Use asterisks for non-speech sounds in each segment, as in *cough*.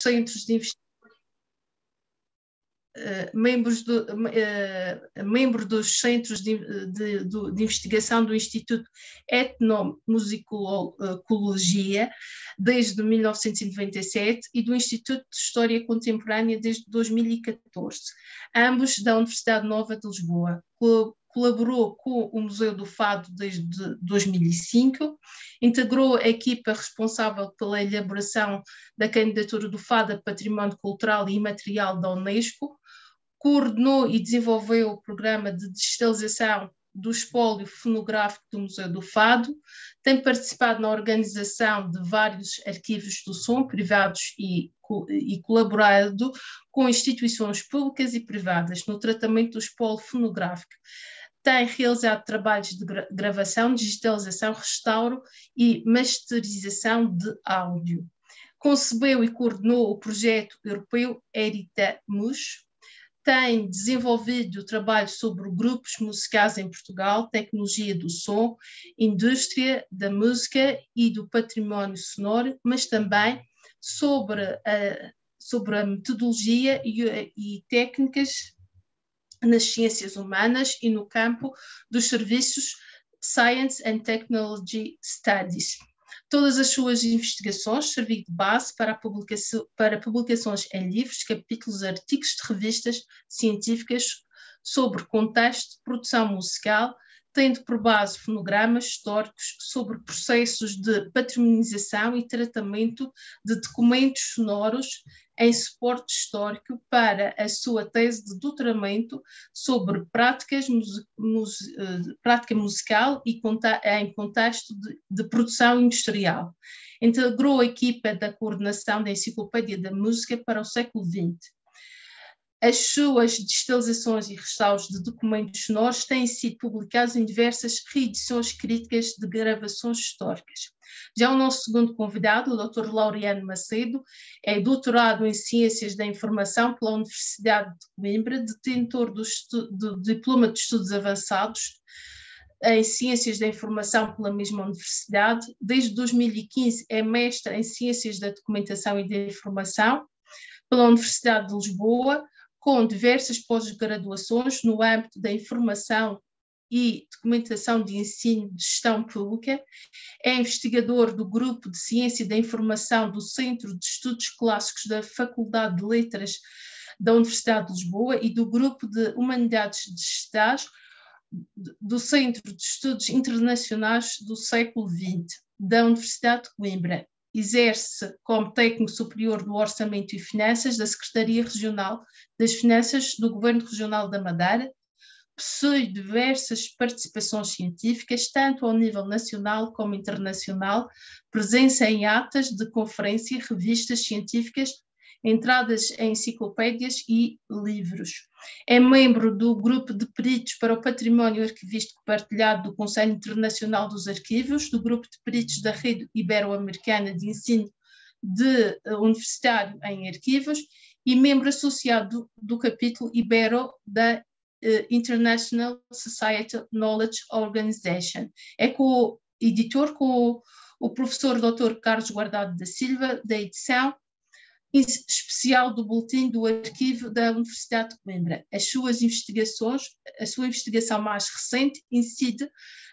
centros de eh, membros, do, eh, membros dos centros de, de, de, investigação do Instituto Etnomusicologia desde 1997 e do Instituto de História Contemporânea desde 2014, ambos da Universidade Nova de Lisboa, colaborou com o Museu do Fado desde 2005, integrou a equipa responsável pela elaboração da candidatura do Fado a Património Cultural e Imaterial da Unesco, coordenou e desenvolveu o programa de digitalização do espólio fonográfico do Museu do Fado, tem participado na organização de vários arquivos do som, privados e, e colaborado com instituições públicas e privadas no tratamento do espólio fonográfico tem realizado trabalhos de gravação, digitalização, restauro e masterização de áudio. Concebeu e coordenou o projeto europeu Eritamus, tem desenvolvido trabalho sobre grupos musicais em Portugal, tecnologia do som, indústria da música e do património sonoro, mas também sobre a, sobre a metodologia e, e técnicas nas ciências humanas e no campo dos serviços Science and Technology Studies. Todas as suas investigações serviram de base para, publicação, para publicações em livros, capítulos, artigos de revistas científicas sobre contexto, produção musical, tendo por base fonogramas históricos sobre processos de patrimonialização e tratamento de documentos sonoros em suporte histórico para a sua tese de doutoramento sobre práticas mus, eh, prática musical e em contexto de, de produção industrial. Integrou a equipa da coordenação da Enciclopédia da Música para o século XX as suas digitalizações e restauros de documentos sonoros têm sido publicados em diversas reedições críticas de gravações históricas. Já o nosso segundo convidado, o Dr. Laureano Macedo, é doutorado em Ciências da Informação pela Universidade de Coimbra, detentor do, do Diploma de Estudos Avançados em Ciências da Informação pela mesma universidade. Desde 2015 é mestre em Ciências da Documentação e da Informação pela Universidade de Lisboa, com diversas pós-graduações no âmbito da informação e documentação de ensino de gestão pública, é investigador do Grupo de Ciência da Informação do Centro de Estudos Clássicos da Faculdade de Letras da Universidade de Lisboa e do Grupo de Humanidades Digitais do Centro de Estudos Internacionais do Século XX da Universidade de Coimbra exerce como técnico superior do Orçamento e Finanças da Secretaria Regional das Finanças do Governo Regional da Madeira, possui diversas participações científicas, tanto ao nível nacional como internacional, presença em atas de conferência e revistas científicas entradas em enciclopédias e livros. É membro do Grupo de Peritos para o Património Arquivístico Partilhado do Conselho Internacional dos Arquivos, do Grupo de Peritos da Rede Ibero-Americana de Ensino de eh, Universitário em Arquivos e membro associado do, capítulo Ibero da eh, International Society Knowledge Organization. É co-editor com o professor Dr. Carlos Guardado da Silva, da edição especial do boletim do arquivo da Universidade de Coimbra. As suas investigações, a sua investigação mais recente incide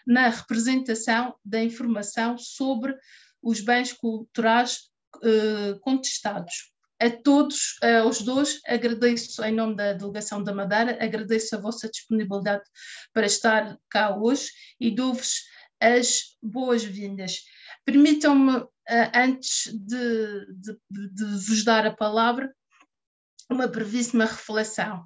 na representação da informação sobre os bens culturais eh, contestados. A todos, eh, aos dois, agradeço em nome da Delegação da Madeira, agradeço a vossa disponibilidade para estar cá hoje e dou-vos as boas-vindas. Permitam-me eh, antes de, de, de, vos dar a palavra, uma brevíssima reflexão.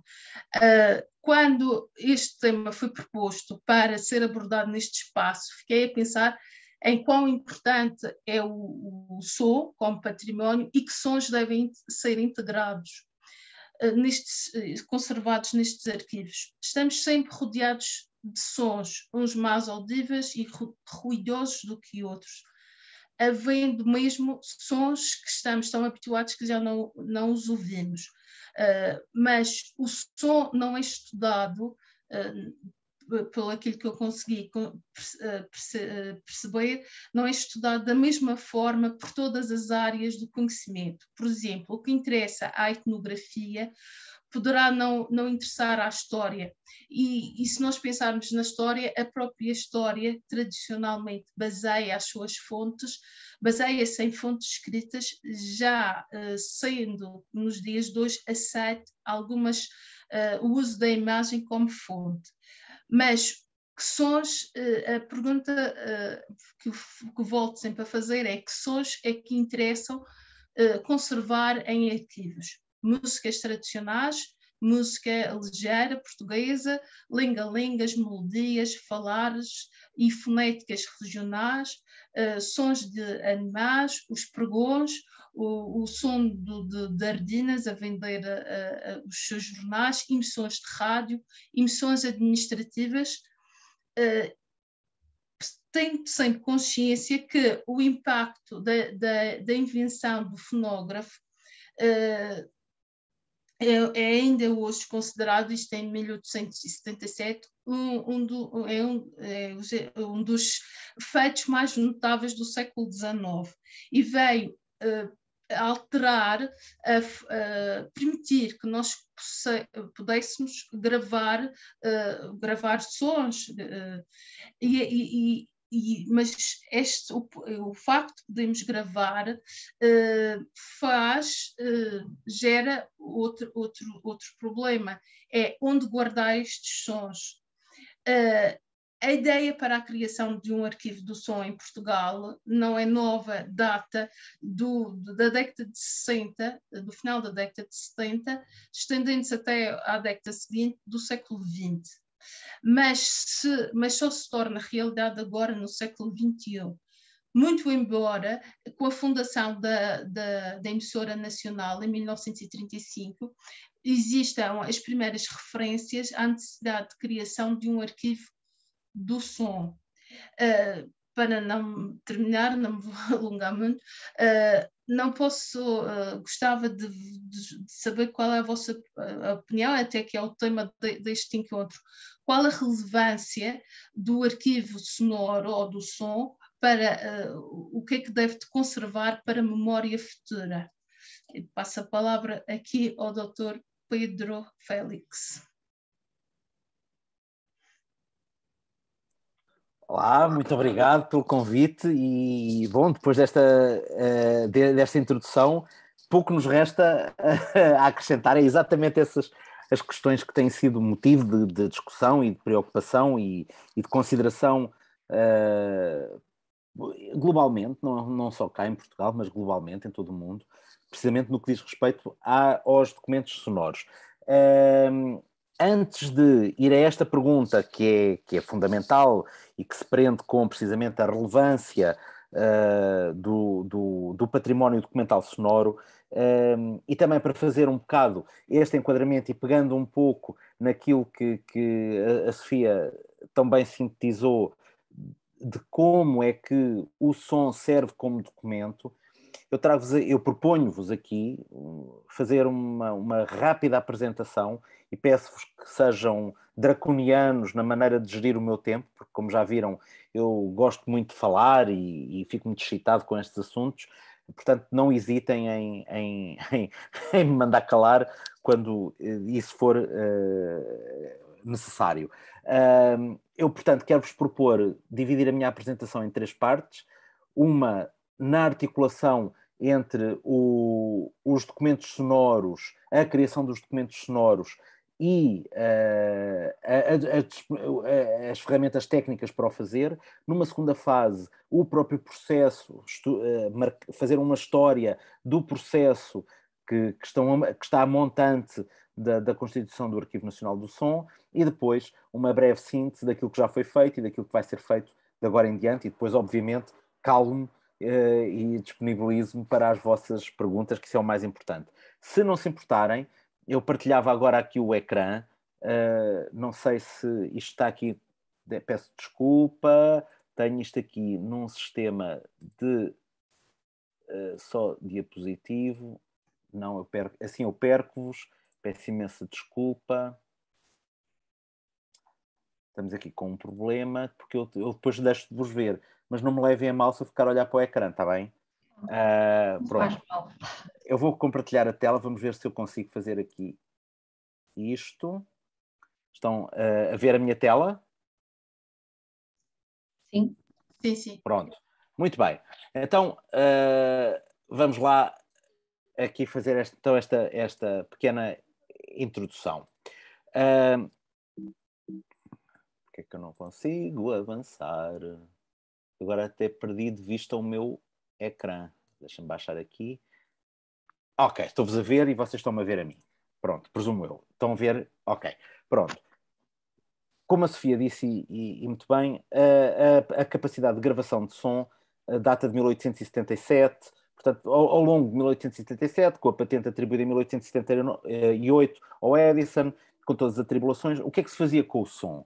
Eh, quando este tema foi proposto para ser abordado neste espaço, fiquei a pensar em quão importante é o, o som como património e que sons devem ser integrados, eh, nestes, conservados nestes arquivos. Estamos sempre rodeados de sons, uns mais audíveis e ruidosos do que outros havendo mesmo sons que estamos tão habituados que já não, não os ouvimos. Uh, mas o som não é estudado, uh, ah, pelo aquilo que eu consegui ah, perceber, não é estudado da mesma forma por todas as áreas do conhecimento. Por exemplo, o que interessa à etnografia poderá não, não interessar à história. E, e, se nós pensarmos na história, a própria história tradicionalmente baseia as suas fontes, baseia-se em fontes escritas, já uh, sendo nos dias de hoje aceite algumas uh, o uso da imagem como fonte. Mas que sons, uh, a pergunta que, que volto sempre a fazer é que sons é que interessam conservar em arquivos? músicas tradicionais, música ligeira, portuguesa, lenga-lengas, melodias, falares e fonéticas regionais, uh, sons de animais, os pregões, o, o som do, de, de Ardinas a vender uh, uh, os seus jornais, emissões de rádio, emissões administrativas. Tenho sempre consciência que o impacto da, da, da invenção do fonógrafo é, é, ainda hoje considerado, isto é em 1877, um, um, do, é um, é um dos feitos mais notáveis do século XIX e veio uh, alterar, a, uh, permitir que nós pudéssemos gravar, eh, gravar sons eh, e, e, e, mas este, o, o, facto de podermos gravar uh, faz, uh, gera outro, outro, outro problema, é onde guardar estes sons. Uh, a ideia para a criação de um arquivo do som em Portugal não é nova, data do, da década de 60, do final da década de 70, estendendo-se até à década seguinte do século XX mas, se, mas só se torna realidade agora no século XXI. Muito embora, com a fundação da, da, da emissora nacional em 1935, existam as primeiras referências à necessidade de criação de um arquivo do som. Uh, para não terminar, não me vou *laughs* alongar muito, uh, não posso, uh, gostava de, de, saber qual é a vossa ah, opinião, até que é o tema de, deste encontro. Qual a relevância do arquivo sonoro ou do som para uh, o que é que deve conservar para memória futura? Passa passo a palavra aqui ao Dr. Pedro Félix. Olá, muito obrigado pelo convite e bom, depois desta, eh, desta introdução, pouco nos resta eh, *laughs* a acrescentar é exatamente essas as questões que têm sido motivo de, de discussão e de preocupação e, e de consideração uh, globalmente, não, não só cá em Portugal, mas globalmente em todo o mundo, precisamente no que diz respeito a, aos documentos sonoros. Um, antes de ir a esta pergunta que é, que é fundamental e que se prende com precisamente a relevância uh, do, do, do, património documental sonoro, um, ah, e também para fazer um bocado este enquadramento e pegando um pouco naquilo que, que a, a Sofia também sintetizou de como é que o som serve como documento, eu trago eu proponho-vos aqui fazer uma, uma rápida apresentação e peço-vos que sejam draconianos na maneira de gerir o meu tempo, porque, como já viram, eu gosto muito de falar e, e fico muito excitado com estes assuntos. Portanto, não hesitem em, em, *laughs* em, em me mandar calar quando eh, isso for uh, necessário. Uh, eu, portanto, quero-vos propor dividir a minha apresentação em três partes. Uma na articulação entre o, os documentos sonoros, a criação dos documentos sonoros e uh, a, a, a, as ferramentas técnicas para o fazer. Numa segunda fase, o próprio processo, uh, fazer uma história do processo que, que, estão, que está a montante da, da, constituição do Arquivo Nacional do Som e depois uma breve síntese daquilo que já foi feito e daquilo que vai ser feito de agora em diante e depois, obviamente, calmo eh, e disponibilizo-me para as vossas perguntas, que isso é o mais importante. Se não se importarem, eu partilhava agora aqui o ecrã, eh, não sei se isto está aqui, peço desculpa, tenho isto aqui num sistema de eh, só diapositivo, não, eu perco, assim eu perco-vos, peço imensa desculpa. Estamos aqui com um problema, porque eu, eu depois deixo de vos ver mas não me levem a mal se eu ficar a olhar para o ecrã, está bem? Uh, pronto. Eu vou compartilhar a tela, vamos ver se eu consigo fazer aqui isto. Estão uh, a ver a minha tela? Sim. Sim, sim. Pronto. Muito bem. Então, uh, vamos lá aqui fazer esta, então esta, esta pequena introdução. Uh, porque é que eu não consigo avançar? Agora até perdi de vista o meu ecrã. Deixa-me baixar aqui. Ok, estou-vos a ver e vocês estão-me a ver a mim. Pronto, presumo eu. Estão a ver? Ok, pronto. Como a Sofia disse, e, e, e muito bem, a, a, a, capacidade de gravação de som data de 1877, portanto, ao, ao, longo de 1877, com a patente atribuída em 1878 ao Edison, com todas as atribulações, o que é que se fazia com o som?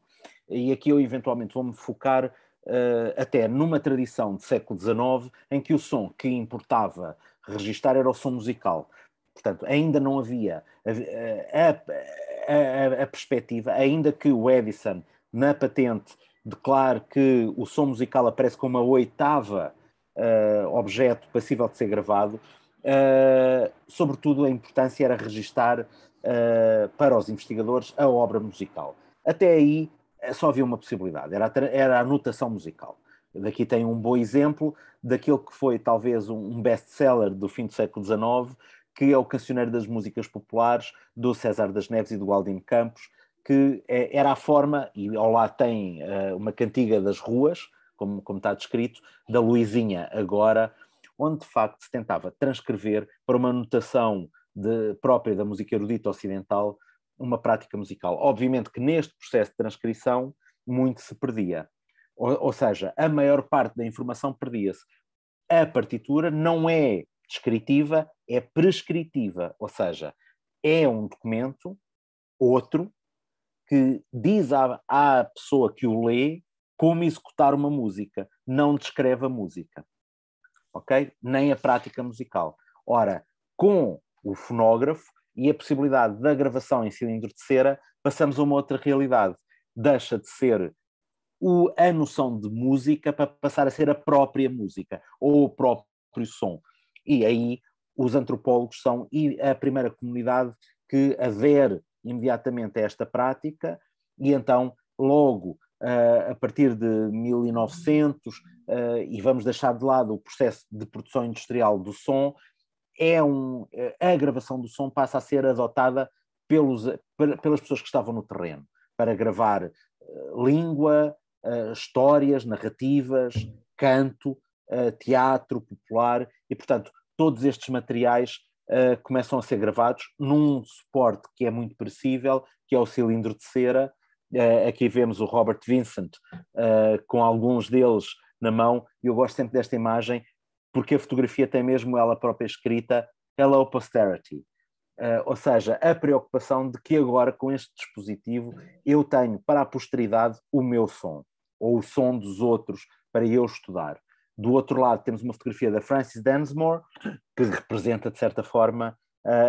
E aqui eu eventualmente vou-me focar eh, até numa tradição do século XIX, em que o som que importava registar era o som musical. Portanto, ainda não havia eh, a, a, a, a perspectiva, ainda que o Edison, na patente, declare que o som musical aparece como a oitava uh, objeto passível de ser gravado, uh, sobretudo a importância era registar uh, para os investigadores a obra musical. Até aí é, só havia uma possibilidade, era a, era a notação musical. Daqui tem um bom exemplo daquilo que foi talvez um best-seller do fim do século XIX, que é o Cancioneiro das Músicas Populares, do César das Neves e do Aldino Campos, que é, era a forma, e ao lá tem uh, uma cantiga das ruas, como, como está descrito, da Luizinha agora, onde de facto se tentava transcrever para uma notação de, própria da música erudita ocidental uma prática musical. Obviamente que neste processo de transcrição muito se perdia. Ou, ou seja, a maior parte da informação perdia-se. A partitura não é descritiva, é prescritiva, ou seja, é um documento, outro, que diz à, à pessoa que o lê como executar uma música, não descreve a música, ok? Nem a prática musical. Ora, com o fonógrafo, e a possibilidade da gravação em cilindro de cera, passamos a uma outra realidade. Deixa de ser o, a noção de música para passar a ser a própria música ou o próprio som. E aí os antropólogos são a primeira comunidade que adere imediatamente a esta prática e então logo Uh, a partir de 1900 uh, eh, e vamos deixar de lado o processo de produção industrial do som é um, a gravação do som passa a ser adotada pelos, pelas pessoas que estavam no terreno, para gravar eh, língua, eh, histórias, narrativas, canto, eh, teatro popular, e portanto todos estes materiais começam a ser gravados num suporte que é muito perecível, que é o cilindro de cera. aqui vemos o Robert Vincent com alguns deles na mão, e eu gosto sempre desta imagem porque a fotografia tem mesmo ela própria escrita ela é o Posterity. Uh, ou seja, a preocupação de que agora, com este dispositivo, eu tenho para a posteridade o meu som, ou o som dos outros, para eu estudar. Do outro lado, temos uma fotografia da Frances Densmore, que representa, de certa forma,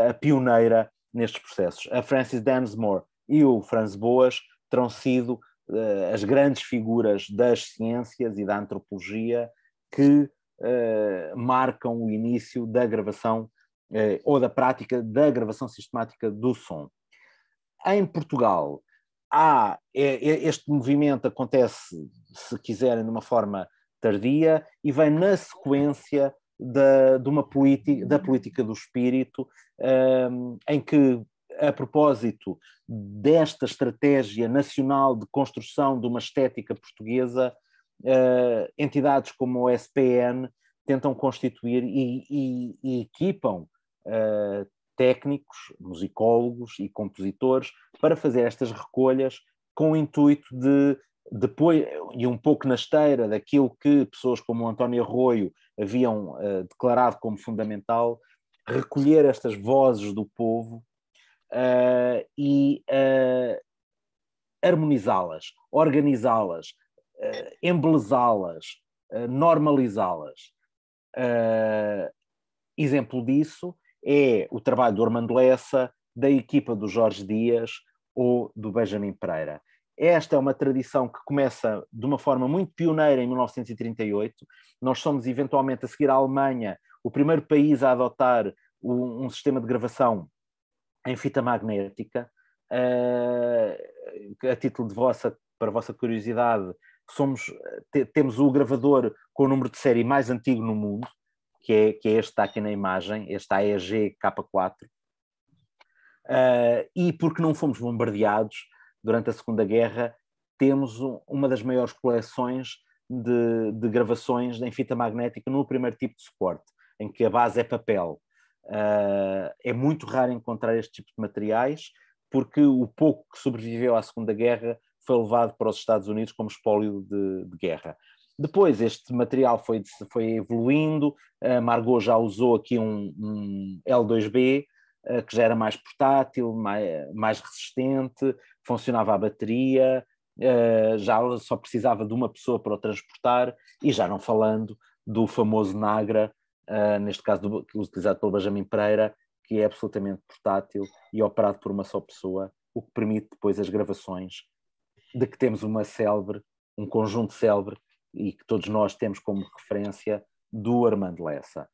a pioneira nestes processos. A Frances Densmore e o Franz Boas terão sido uh, as grandes figuras das ciências e da antropologia que eh, marcam o início da gravação uh, ou da prática da gravação sistemática do som. Em Portugal, há, é, é, este movimento acontece, se quiserem, de uma forma tardia e vem na sequência da, de uma da política do espírito, um, ehm, em que, a propósito desta estratégia nacional de construção de uma estética portuguesa, uh, entidades como o SPN tentam constituir e, e, e equipam uh, técnicos, musicólogos e compositores para fazer estas recolhas com o intuito de depois, e um pouco na esteira daquilo que pessoas como o António Arroio haviam uh, declarado como fundamental, recolher estas vozes do povo uh, e uh, harmonizá-las, organizá-las, uh, embelezá-las, uh, normalizá-las. Uh, exemplo disso é o trabalho do Armando Lessa, da equipa do Jorge Dias ou do Benjamin Pereira. Esta é uma tradição que começa de uma forma muito pioneira em 1938. Nós somos, eventualmente, a seguir à Alemanha, o primeiro país a adotar um, um sistema de gravação em fita magnética. Uh, a título de vossa, para vossa curiosidade, somos, te, temos o gravador com o número de série mais antigo no mundo, que é, que é este que está aqui na imagem, este AEG K4, uh, ah, e porque não fomos bombardeados durante a Segunda Guerra, temos um, uma das maiores coleções de, de, gravações em fita magnética no primeiro tipo de suporte, em que a base é papel. Uh, é muito raro encontrar este tipo de materiais, porque o pouco que sobreviveu à Segunda Guerra foi levado para os Estados Unidos como espólio de, de guerra. Depois, este material foi, foi evoluindo, a Margot já usou aqui um, um L2B, eh, que já era mais portátil, mais, mais resistente, funcionava a bateria, eh, já só precisava de uma pessoa para o transportar, e já não falando do famoso Nagra, eh, neste caso do, utilizado pelo Benjamin Pereira, que é absolutamente portátil e operado por uma só pessoa, o que permite depois as gravações de que temos uma célebre, um conjunto célebre, e que todos nós temos como referência, do Armando Lessa.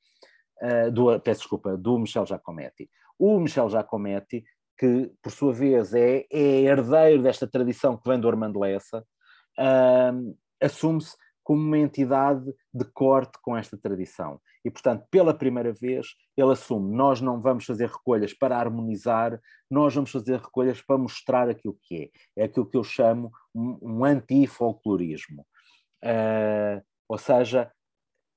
Uh, do, peço desculpa, do Michel Giacometti. O Michel Giacometti, que por sua vez é, é herdeiro desta tradição que vem do Armando Lessa, uh, assume-se como uma entidade de corte com esta tradição. E, portanto, pela primeira vez, ele assume: nós não vamos fazer recolhas para harmonizar, nós vamos fazer recolhas para mostrar aquilo que é. É aquilo que eu chamo um, um anti-folclorismo. Uh, ou seja,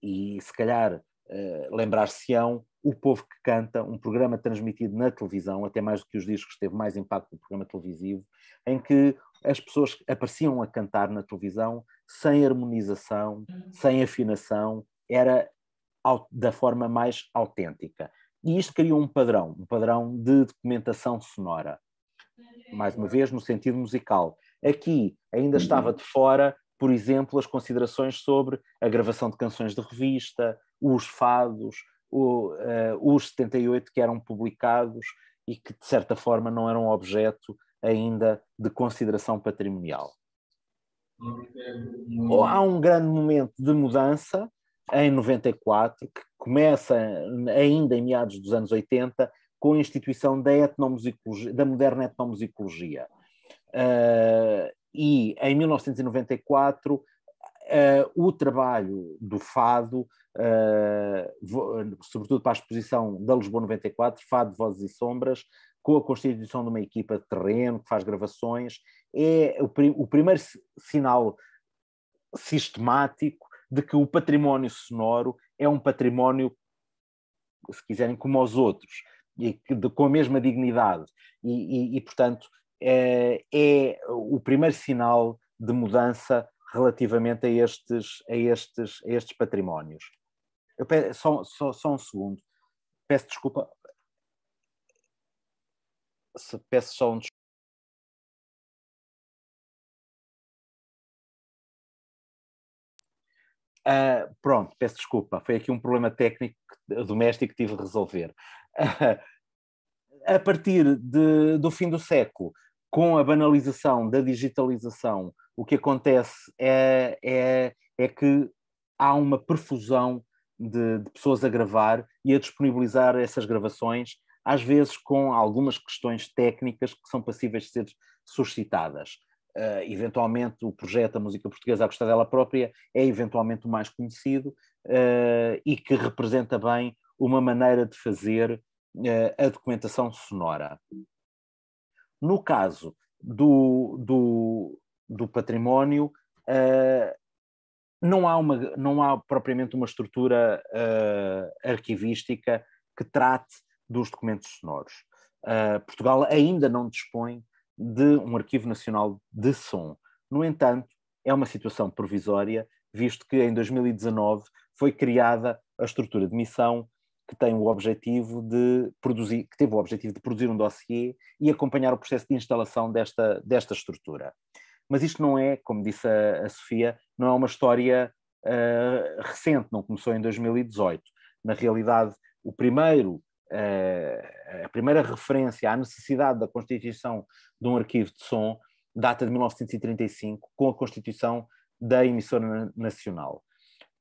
e se calhar uh, lembrar-se-ão, o Povo que Canta, um programa transmitido na televisão, até mais do que os discos, teve mais impacto no programa televisivo, em que as pessoas apareciam a cantar na televisão sem harmonização, hum. sem afinação, era da forma mais autêntica. E isto criou um padrão, um padrão de documentação sonora. Mais uma vez, no sentido musical. Aqui ainda uhum. estava de fora, por exemplo, as considerações sobre a gravação de canções de revista, os fados, o, uh, os 78 que eram publicados e que, de certa forma, não eram objeto ainda de consideração patrimonial. Há um grande momento de mudança em 94, que começa ainda em meados dos anos 80, com a instituição da, etnomusicologia, da moderna etnomusicologia. Uh, e em 1994, uh, eh, o trabalho do Fado, uh, sobretudo para a exposição da Lisboa 94, Fado, Vozes e Sombras, com a constituição de uma equipa de terreno que faz gravações, é o, prim o primeiro sinal sistemático de que o património sonoro é um património, se quiserem, como os outros, e de, com a mesma dignidade. E, e, e portanto, é, é, o primeiro sinal de mudança relativamente a estes, a estes, a estes patrimónios. Eu peço, só, só, só um segundo. Peço desculpa se peço só um Uh, pronto, peço desculpa, foi aqui um problema técnico doméstico que tive de resolver. Uh, a partir de, do fim do século, com a banalização da digitalização, o que acontece é, é, é que há uma perfusão de, de pessoas a gravar e a disponibilizar essas gravações às vezes com algumas questões técnicas que são passíveis de ser suscitadas. Uh, eventualmente, o projeto A Música Portuguesa à Custa dela própria é eventualmente o mais conhecido uh, e que representa bem uma maneira de fazer uh, a documentação sonora. No caso do, do, do património, não, há uma, não há propriamente uma estrutura arquivística que trate dos documentos sonoros. Uh, Portugal ainda não dispõe de um Arquivo Nacional de Som. No entanto, é uma situação provisória, visto que em 2019 foi criada a estrutura de missão que tem o objetivo de produzir, que teve o objetivo de produzir um dossiê e acompanhar o processo de instalação desta, desta estrutura. Mas isto não é, como disse a, a Sofia, não é uma história uh, recente, não começou em 2018. Na realidade, o primeiro eh, a primeira referência à necessidade da constituição de um arquivo de som data de 1935, com a constituição da emissora nacional.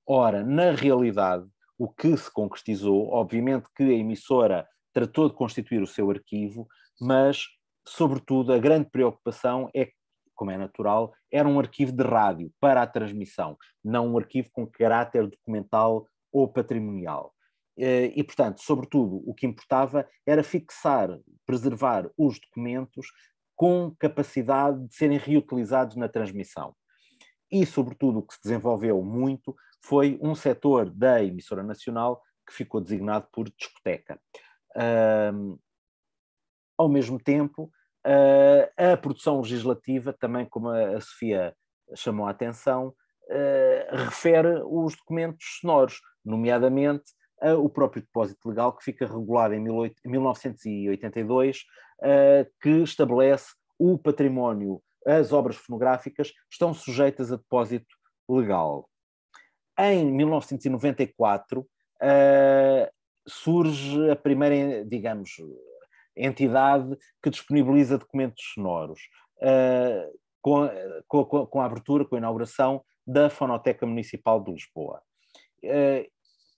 Ora, na realidade, o que se concretizou, obviamente que a emissora tratou de constituir o seu arquivo, mas, sobretudo, a grande preocupação é que como é natural, era um arquivo de rádio para a transmissão, não um arquivo com caráter documental ou patrimonial. Eh, e, portanto, sobretudo, o que importava era fixar, preservar os documentos com capacidade de serem reutilizados na transmissão. E, sobretudo, o que se desenvolveu muito foi um setor da emissora nacional que ficou designado por discoteca. ao mesmo tempo, uh, a produção legislativa, também como a, a Sofia chamou a atenção, uh, refere os documentos sonoros, nomeadamente uh, o próprio depósito legal que fica regulado em 18, 1982, uh, que estabelece o património, as obras fonográficas estão sujeitas a depósito legal. Em 1994 uh, surge a primeira, digamos, entidade que disponibiliza documentos sonoros, uh, com, com, com, a abertura, com a inauguração da Fonoteca Municipal de Lisboa.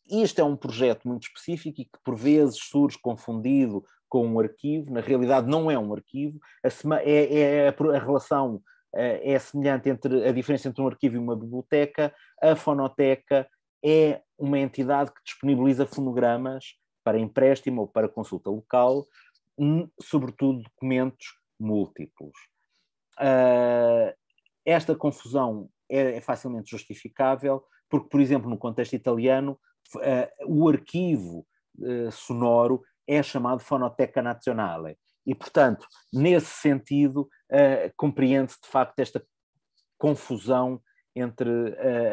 Este é um projeto muito específico e que por vezes surge confundido com um arquivo, na realidade não é um arquivo, a, é, é, é a, a relação eh, é semelhante entre a diferença entre um arquivo e uma biblioteca, a fonoteca é uma entidade que disponibiliza fonogramas para empréstimo ou para consulta local, sobretudo documentos múltiplos. Uh, esta confusão é, é facilmente justificável, porque, por exemplo, no contexto italiano, eh, o arquivo eh, sonoro é chamado Fonoteca Nazionale. E, portanto, nesse sentido, eh, compreende-se de facto esta confusão entre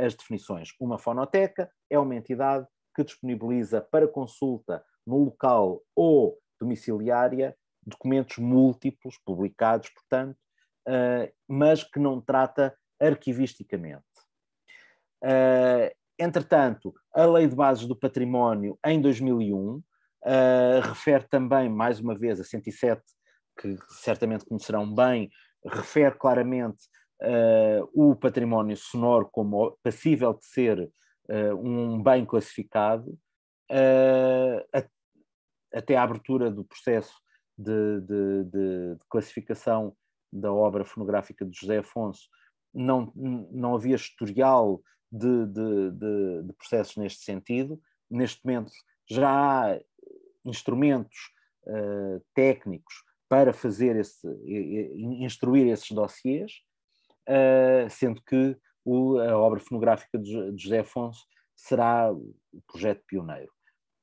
as definições. Uma fonoteca é uma entidade que disponibiliza para consulta no local ou domiciliária documentos múltiplos, publicados, portanto, mas que não trata arquivisticamente. Entretanto, a Lei de Bases do Património, em 2001, uh, eh, refere também, mais uma vez, a 107, que certamente conhecerão bem, refere claramente uh, o património sonoro como passível de ser uh, um bem classificado, a, até à abertura do processo de, de, de, de, classificação da obra fonográfica de José Afonso, não, não havia historial de, de, de, de processos neste sentido. Neste momento já há instrumentos uh, técnicos para fazer esse, instruir esses dossiers, uh, eh, sendo que o, a obra fonográfica de, de José Afonso será o projeto pioneiro.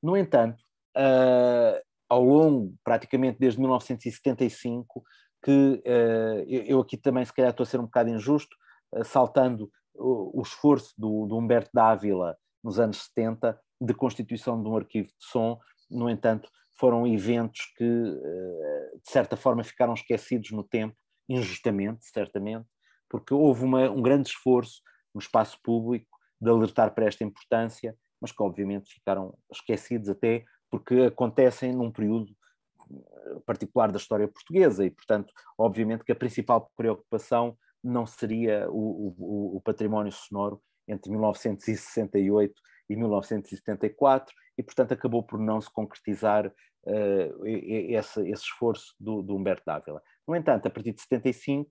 No entanto, uh, ao longo, praticamente desde 1975, que uh, eu, eu, aqui também se calhar estou a ser um bocado injusto, uh, saltando o, o esforço do, do, Humberto Dávila nos anos 70 de constituição de um arquivo de som, no entanto, foram eventos que, eh, de certa forma, ficaram esquecidos no tempo, injustamente, certamente, porque houve uma, um grande esforço no espaço público de alertar para esta importância, mas que, obviamente, ficaram esquecidos até porque acontecem num período eh, particular da história portuguesa e, portanto, obviamente que a principal preocupação não seria o, o, o património sonoro entre 1968 e 1974 e, portanto, acabou por não se concretizar uh, eh, esse, esse, esforço do, do Humberto Dávila. No entanto, a partir de 75,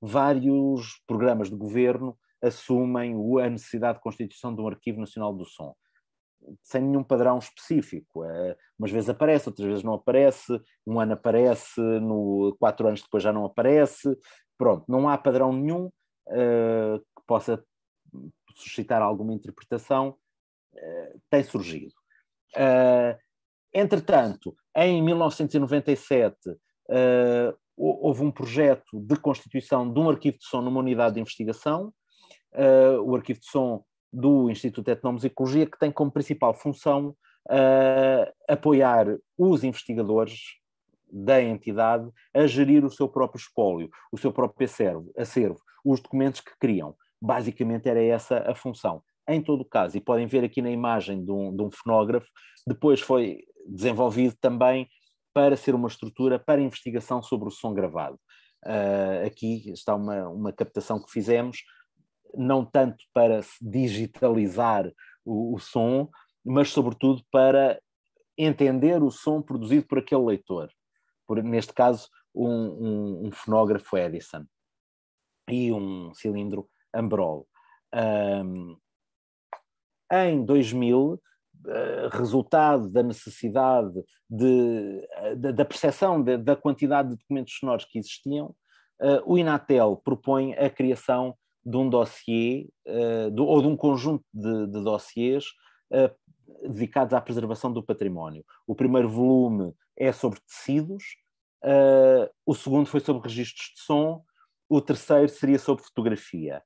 vários programas de governo assumem a necessidade de constituição de um Arquivo Nacional do Som, sem nenhum padrão específico. Uh, umas vezes aparece, outras vezes não aparece, um ano aparece, no, quatro anos depois já não aparece, Pronto, não há padrão nenhum uh, que possa suscitar alguma interpretação, uh, tem surgido. Uh, entretanto, em 1997, houve um projeto de constituição de um arquivo de som numa unidade de investigação, uh, o arquivo de som do Instituto de Etnomusicologia, que tem como principal função uh, apoiar os investigadores da entidade a gerir o seu próprio espólio, o seu próprio acervo, acervo os documentos que criam. Basicamente era essa a função. Em todo o caso, e podem ver aqui na imagem de um, de um depois foi desenvolvido também para ser uma estrutura para investigação sobre o som gravado. Uh, aqui está uma, uma captação que fizemos, não tanto para digitalizar o, o som, mas sobretudo para entender o som produzido por aquele leitor por, neste caso, um, um, um, fonógrafo Edison e um cilindro Ambrol. Um, em 2000, eh, resultado da necessidade de, eh, de da percepção de, da quantidade de documentos sonoros que existiam, uh, o Inatel propõe a criação de um dossiê uh, do, ou de um conjunto de, de dossiês uh, dedicados à preservação do património. O primeiro volume é sobre tecidos, uh, o segundo foi sobre registros de som, o terceiro seria sobre fotografia.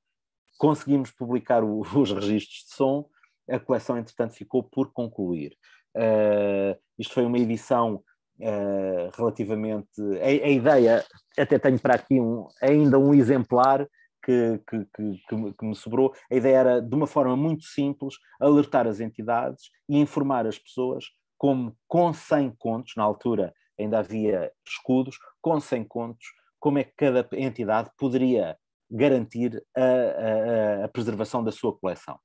Conseguimos publicar o, *laughs* os registros de som, a coleção, entretanto, ficou por concluir. Uh, isto foi uma edição uh, relativamente. A, a, ideia, até tenho para aqui um, ainda um exemplar que, que, que, que, me sobrou. A ideia era, de uma forma muito simples, alertar as entidades e informar as pessoas como com 100 contos, na altura ainda havia escudos, com 100 contos, como é que cada entidade poderia garantir a, a, a preservação da sua coleção.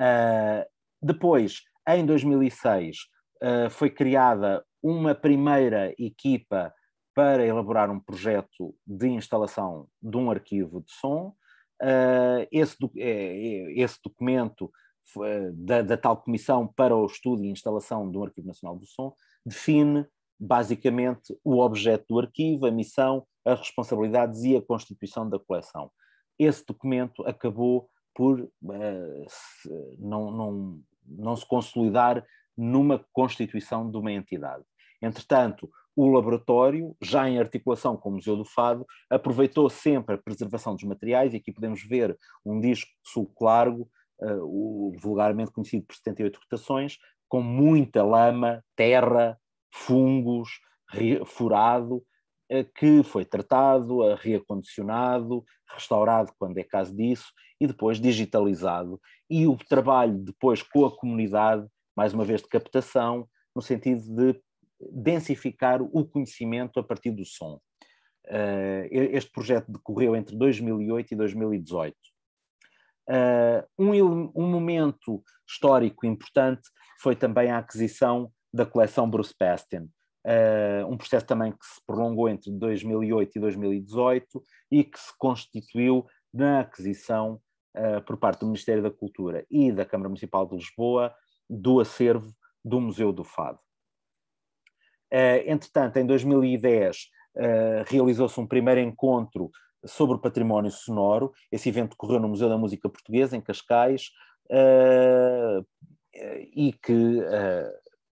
Uh, depois, em 2006, uh, ah, foi criada uma primeira equipa para elaborar um projeto de instalação de um arquivo de som. Uh, esse, do, é, é, esse, documento da, da, tal comissão para o estudo e instalação do Arquivo Nacional do Som define basicamente o objeto do arquivo, a missão, as responsabilidades e a constituição da coleção. Esse documento acabou por uh, se, não, não, não se consolidar numa constituição de uma entidade. Entretanto, o laboratório, já em articulação com o Museu do Fado, aproveitou sempre a preservação dos materiais, e aqui podemos ver um disco de sulco largo eh, o vulgarmente conhecido por 78 rotações, com muita lama, terra, fungos, furado, eh, que foi tratado, eh, reacondicionado, restaurado quando é caso disso, e depois digitalizado. E o trabalho depois com a comunidade, mais uma vez de captação, no sentido de densificar o conhecimento a partir do som. Este projeto decorreu entre 2008 e 2018. Uh, um, um momento histórico importante foi também a aquisição da coleção Bruce Pastin, uh, eh, um processo também que se prolongou entre 2008 e 2018 e que se constituiu na aquisição uh, por parte do Ministério da Cultura e da Câmara Municipal de Lisboa do acervo do Museu do Fado. entretanto, em 2010 realizou-se um primeiro encontro sobre o património sonoro. Esse evento ocorreu no Museu da Música Portuguesa, em Cascais, uh, e que, uh,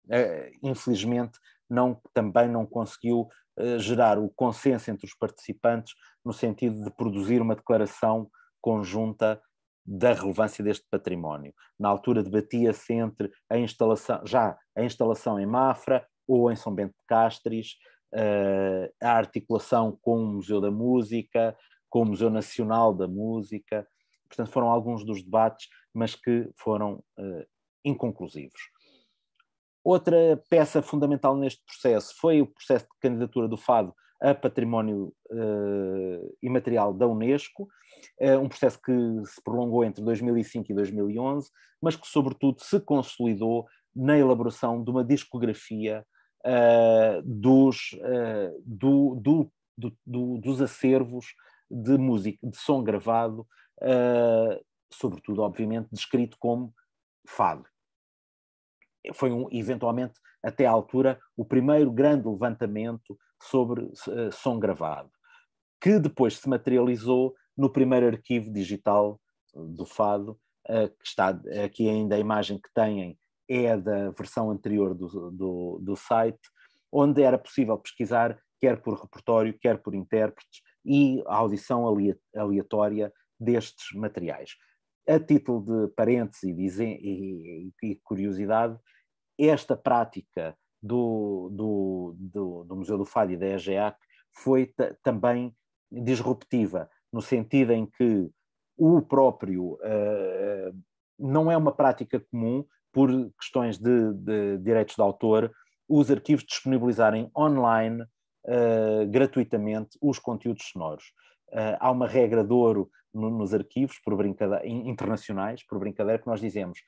uh, infelizmente, não, também não conseguiu gerar o consenso entre os participantes no sentido de produzir uma declaração conjunta da relevância deste património. Na altura debatia-se entre a instalação, já a instalação em Mafra ou em São Bento de Castres, uh, a articulação com o Museu da Música, com o Museu Nacional da Música. Portanto, foram alguns dos debates, mas que foram uh, inconclusivos. Outra peça fundamental neste processo foi o processo de candidatura do Fado a património uh, imaterial da Unesco, uh, um processo que se prolongou entre 2005 e 2011, mas que, sobretudo, se consolidou na elaboração de uma discografia uh, dos, uh, do, do, do, dos acervos de música, de som gravado, uh, sobretudo, obviamente, descrito como fado. Foi, um, eventualmente, até à altura, o primeiro grande levantamento sobre som gravado, que depois se materializou no primeiro arquivo digital do fado, que está aqui ainda a imagem que têm é da versão anterior do, do, do site, onde era possível pesquisar quer por repertório, quer por intérpretes e a audição aleatória destes materiais. A título de parêntese e, curiosidade, esta prática do, do, do, do Museu do Fado e da EGEAC foi também disruptiva, no sentido em que o próprio uh, não é uma prática comum, por questões de, de direitos de autor, os arquivos disponibilizarem online uh, gratuitamente os conteúdos sonoros. Uh, há uma regra de ouro no, nos arquivos por brincadeira, internacionais, por brincadeira, que nós dizemos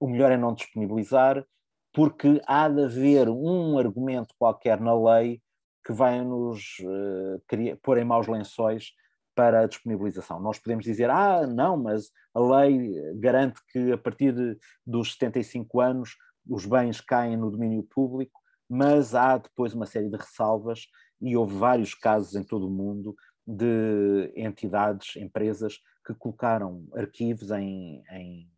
o melhor é não disponibilizar, porque há de haver um argumento qualquer na lei que vai nos uh, pôr em maus lençóis para a disponibilização. Nós podemos dizer, ah, não, mas a lei garante que a partir de, dos 75 anos os bens caem no domínio público, mas há depois uma série de ressalvas e houve vários casos em todo o mundo de entidades, empresas que colocaram arquivos em, em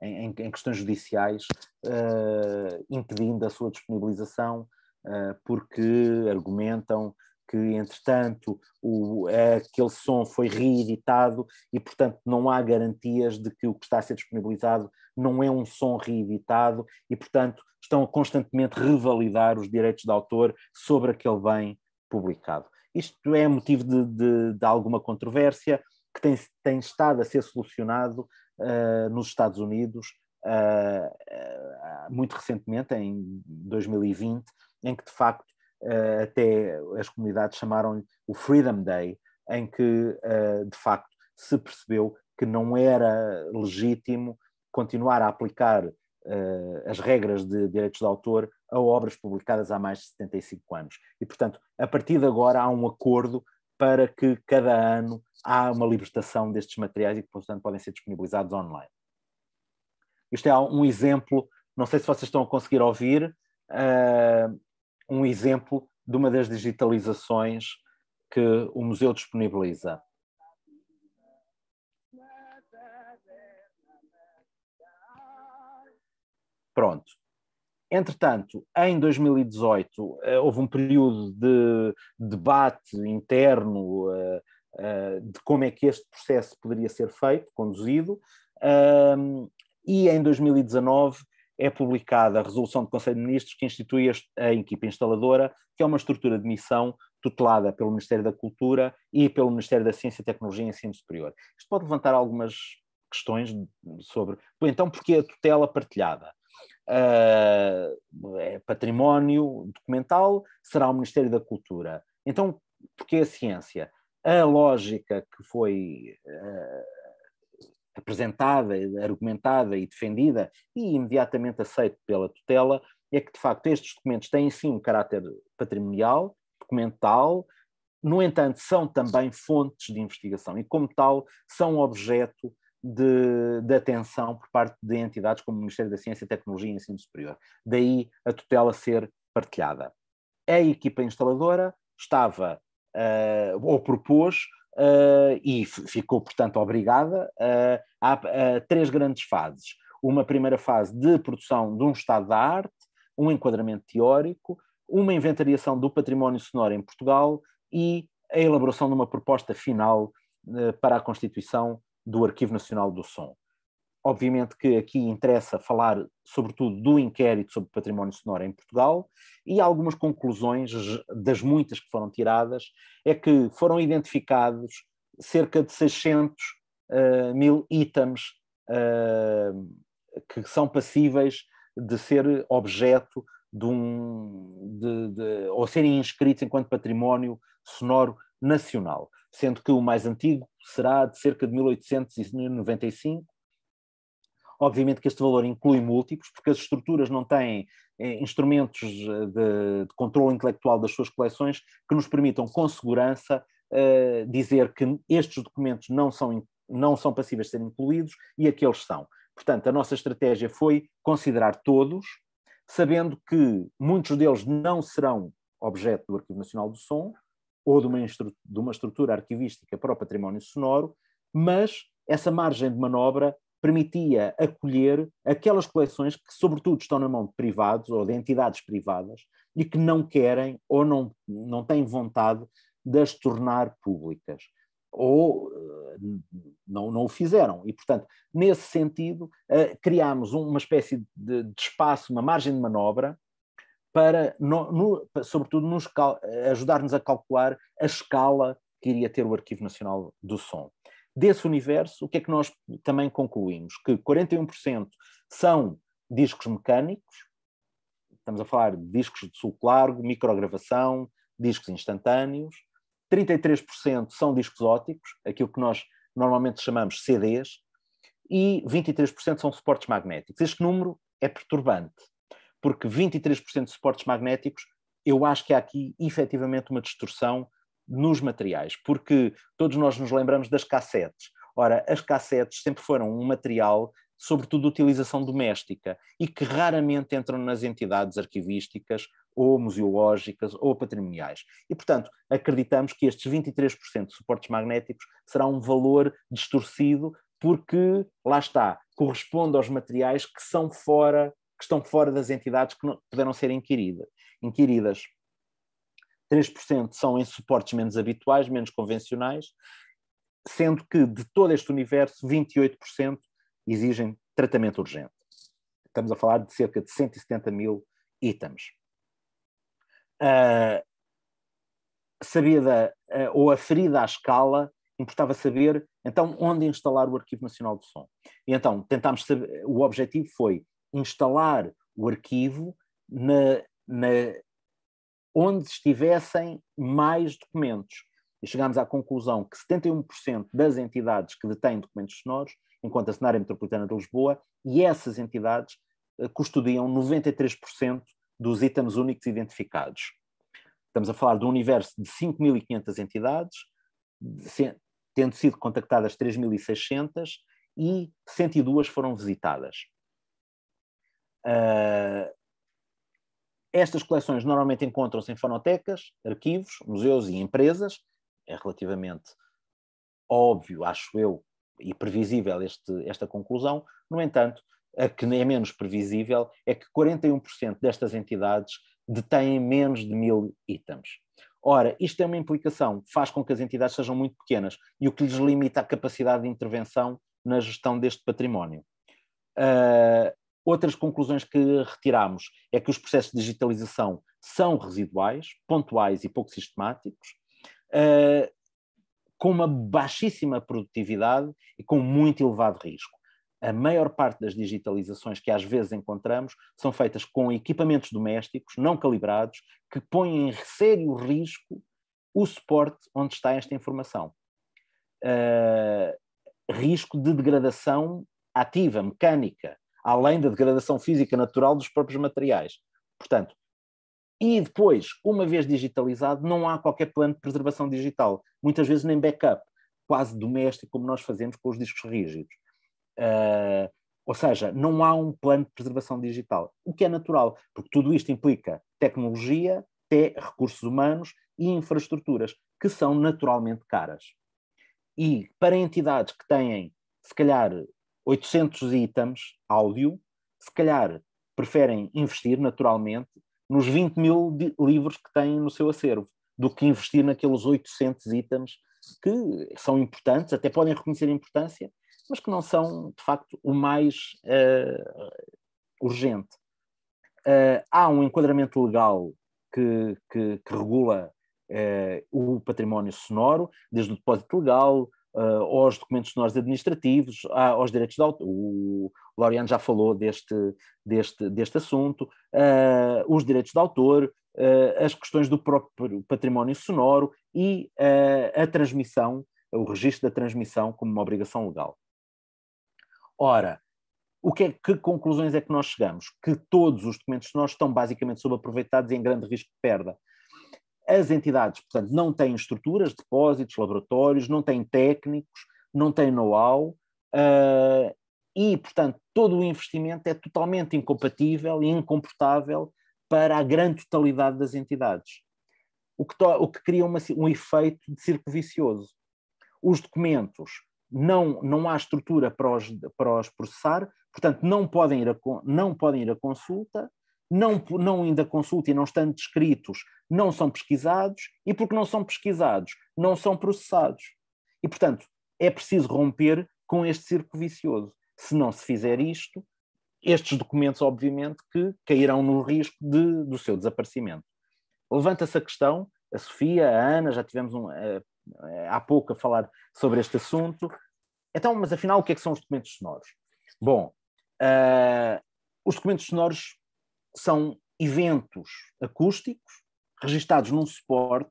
em, em, questões judiciais, uh, impedindo a sua disponibilização, uh, porque argumentam que entretanto o, aquele som foi reeditado e portanto não há garantias de que o que está a ser disponibilizado não é um som reeditado e portanto estão a constantemente revalidar os direitos de autor sobre aquele bem publicado. Isto é motivo de, de, de alguma controvérsia que tem, tem, estado a ser solucionado uh, nos Estados Unidos uh, muito recentemente, em 2020, em que de facto eh, até as comunidades chamaram o Freedom Day, em que eh, de facto se percebeu que não era legítimo continuar a aplicar eh, as regras de direitos de autor a obras publicadas há mais de 75 anos. E, portanto, a partir de agora há um acordo para que cada ano há uma libertação destes materiais e que, portanto, podem ser disponibilizados online. Isto é um exemplo, não sei se vocês estão a conseguir ouvir, uh, um exemplo de uma das digitalizações que o museu disponibiliza. Pronto. Entretanto, em 2018, eh, houve um período de debate interno eh, eh, de como é que este processo poderia ser feito, conduzido, ehm, e em 2019 é publicada a resolução do Conselho de Ministros que institui a equipa instaladora, que é uma estrutura de missão tutelada pelo Ministério da Cultura e pelo Ministério da Ciência, Tecnologia e Ensino Superior. Isto pode levantar algumas questões sobre, então, porquê a tutela partilhada? Uh, é património documental, será o Ministério da Cultura. Então, porquê a ciência? A lógica que foi uh, apresentada, argumentada e defendida e imediatamente aceito pela tutela, é que de facto estes documentos têm sim um caráter patrimonial, documental, no entanto são também fontes de investigação e como tal são objeto de, de, atenção por parte de entidades como o Ministério da Ciência, Tecnologia e Ensino Superior. Daí a tutela ser partilhada. A equipa instaladora estava, uh, ou propôs, uh, e ficou, portanto, obrigada uh, a, a três grandes fases. Uma primeira fase de produção de um estado da arte, um enquadramento teórico, uma inventariação do património sonoro em Portugal e a elaboração de uma proposta final uh, para a constituição do Arquivo Nacional do Som. Obviamente que aqui interessa falar, sobretudo, do inquérito sobre património sonoro em Portugal e algumas conclusões das muitas que foram tiradas é que foram identificados cerca de 600 uh, eh, mil itens uh, que são passíveis de ser objeto de um, de, de, ou serem inscritos enquanto património sonoro nacional, sendo que o mais antigo será de cerca de 1895 Obviamente que este valor inclui múltiplos, porque as estruturas não têm eh, instrumentos eh, de, de controle intelectual das suas coleções que nos permitam, com segurança, uh, dizer que estes documentos não são, não são passíveis de serem incluídos e aqueles são. Portanto, a nossa estratégia foi considerar todos, sabendo que muitos deles não serão objeto do Arquivo Nacional do Som ou de uma, de uma estrutura arquivística para o património sonoro, mas essa margem de manobra permitia acolher aquelas coleções que, sobretudo, estão na mão de privados ou de entidades privadas e que não querem ou não, não têm vontade de as tornar públicas. Ou eh, não, não o fizeram. E, portanto, nesse sentido, eh, criámos uma espécie de, de espaço, uma margem de manobra, para, no, no, sobretudo, nos eh, ajudar-nos a calcular a escala que iria ter o Arquivo Nacional do Som desse universo, o que é que nós também concluímos? Que 41% são discos mecânicos, estamos a falar de discos de sulco largo, microgravação, discos instantâneos, 33% são discos óticos, aquilo que nós normalmente chamamos CDs, e 23% são suportes magnéticos. Este número é perturbante, porque 23% de suportes magnéticos, eu acho que há aqui efetivamente uma distorção nos materiais, porque todos nós nos lembramos das cassetes. Ora, as cassetes sempre foram um material, sobretudo de utilização doméstica, e que raramente entram nas entidades arquivísticas ou museológicas ou patrimoniais. E, portanto, acreditamos que estes 23% de suportes magnéticos será um valor distorcido porque, lá está, corresponde aos materiais que são fora, que estão fora das entidades que puderam ser inquiridas. inquiridas. 3% são em suportes menos habituais, menos convencionais, sendo que de todo este universo, 28% exigem tratamento urgente. Estamos a falar de cerca de 170 mil itens. Uh, ah, sabida uh, ah, ou aferida à escala, importava saber então onde instalar o Arquivo Nacional do Som. E então tentámos saber, o objetivo foi instalar o arquivo na, na onde estivessem mais documentos. E chegámos à conclusão que 71% das entidades que detêm documentos sonoros enquanto-se na área metropolitana de Lisboa, e essas entidades eh, custodiam 93% dos itens únicos identificados. Estamos a falar de um universo de 5.500 entidades, tendo sido contactadas 3.600 e 102 foram visitadas. Uh, estas coleções normalmente encontram-se em fonotecas, arquivos, museus e empresas. É relativamente óbvio, acho eu, e previsível este, esta conclusão. No entanto, a que é menos previsível é que 41% destas entidades detêm menos de mil itens. Ora, isto tem uma implicação, faz com que as entidades sejam muito pequenas e o que lhes limita a capacidade de intervenção na gestão deste património. Uh, Outras conclusões que retiramos é que os processos de digitalização são residuais, pontuais e pouco sistemáticos, uh, com uma baixíssima produtividade e com muito elevado risco. A maior parte das digitalizações que às vezes encontramos são feitas com equipamentos domésticos não calibrados que põem em sério risco o suporte onde está esta informação. Uh, risco de degradação ativa, mecânica, além da degradação física natural dos próprios materiais. Portanto, e depois, uma vez digitalizado, não há qualquer plano de preservação digital, muitas vezes nem backup, quase doméstico, como nós fazemos com os discos rígidos. Uh, ou seja, não há um plano de preservação digital, o que é natural, porque tudo isto implica tecnologia, até recursos humanos e infraestruturas, que são naturalmente caras. E para entidades que têm, se calhar, 800 itens áudio, se calhar preferem investir naturalmente nos 20 mil livros que têm no seu acervo, do que investir naqueles 800 itens que são importantes, até podem reconhecer a importância, mas que não são, de facto, o mais uh, urgente. Uh, há um enquadramento legal que, que, que regula uh, o património sonoro, desde o depósito legal, uh, aos documentos sonoros administrativos, aos direitos de autor. O Laureano já falou deste, deste, deste assunto, uh, os direitos de autor, uh, as questões do próprio património sonoro e a transmissão, o registro da transmissão como uma obrigação legal. Ora, o que, é, que conclusões é que nós chegamos? Que todos os documentos sonoros estão basicamente subaproveitados e em grande risco de perda. As entidades, portanto, não têm estruturas, depósitos, laboratórios, não têm técnicos, não têm know-how uh, e, portanto, todo o investimento é totalmente incompatível e incomportável para a grande totalidade das entidades, o que, o que cria uma, um efeito de circo vicioso. Os documentos não, não há estrutura para os, para os processar, portanto, não podem ir a, não podem ir a consulta, não, não ainda consulta e não estando descritos, não são pesquisados, e porque não são pesquisados, não são processados. E, portanto, é preciso romper com este circo vicioso. Se não se fizer isto, estes documentos, obviamente, que cairão no risco de, do seu desaparecimento. Levanta-se a questão, a Sofia, a Ana, já tivemos um, uh, há pouco a falar sobre este assunto. Então, mas afinal, o que é que são os documentos sonoros? Bom, uh, os documentos sonoros são eventos acústicos registados num suporte,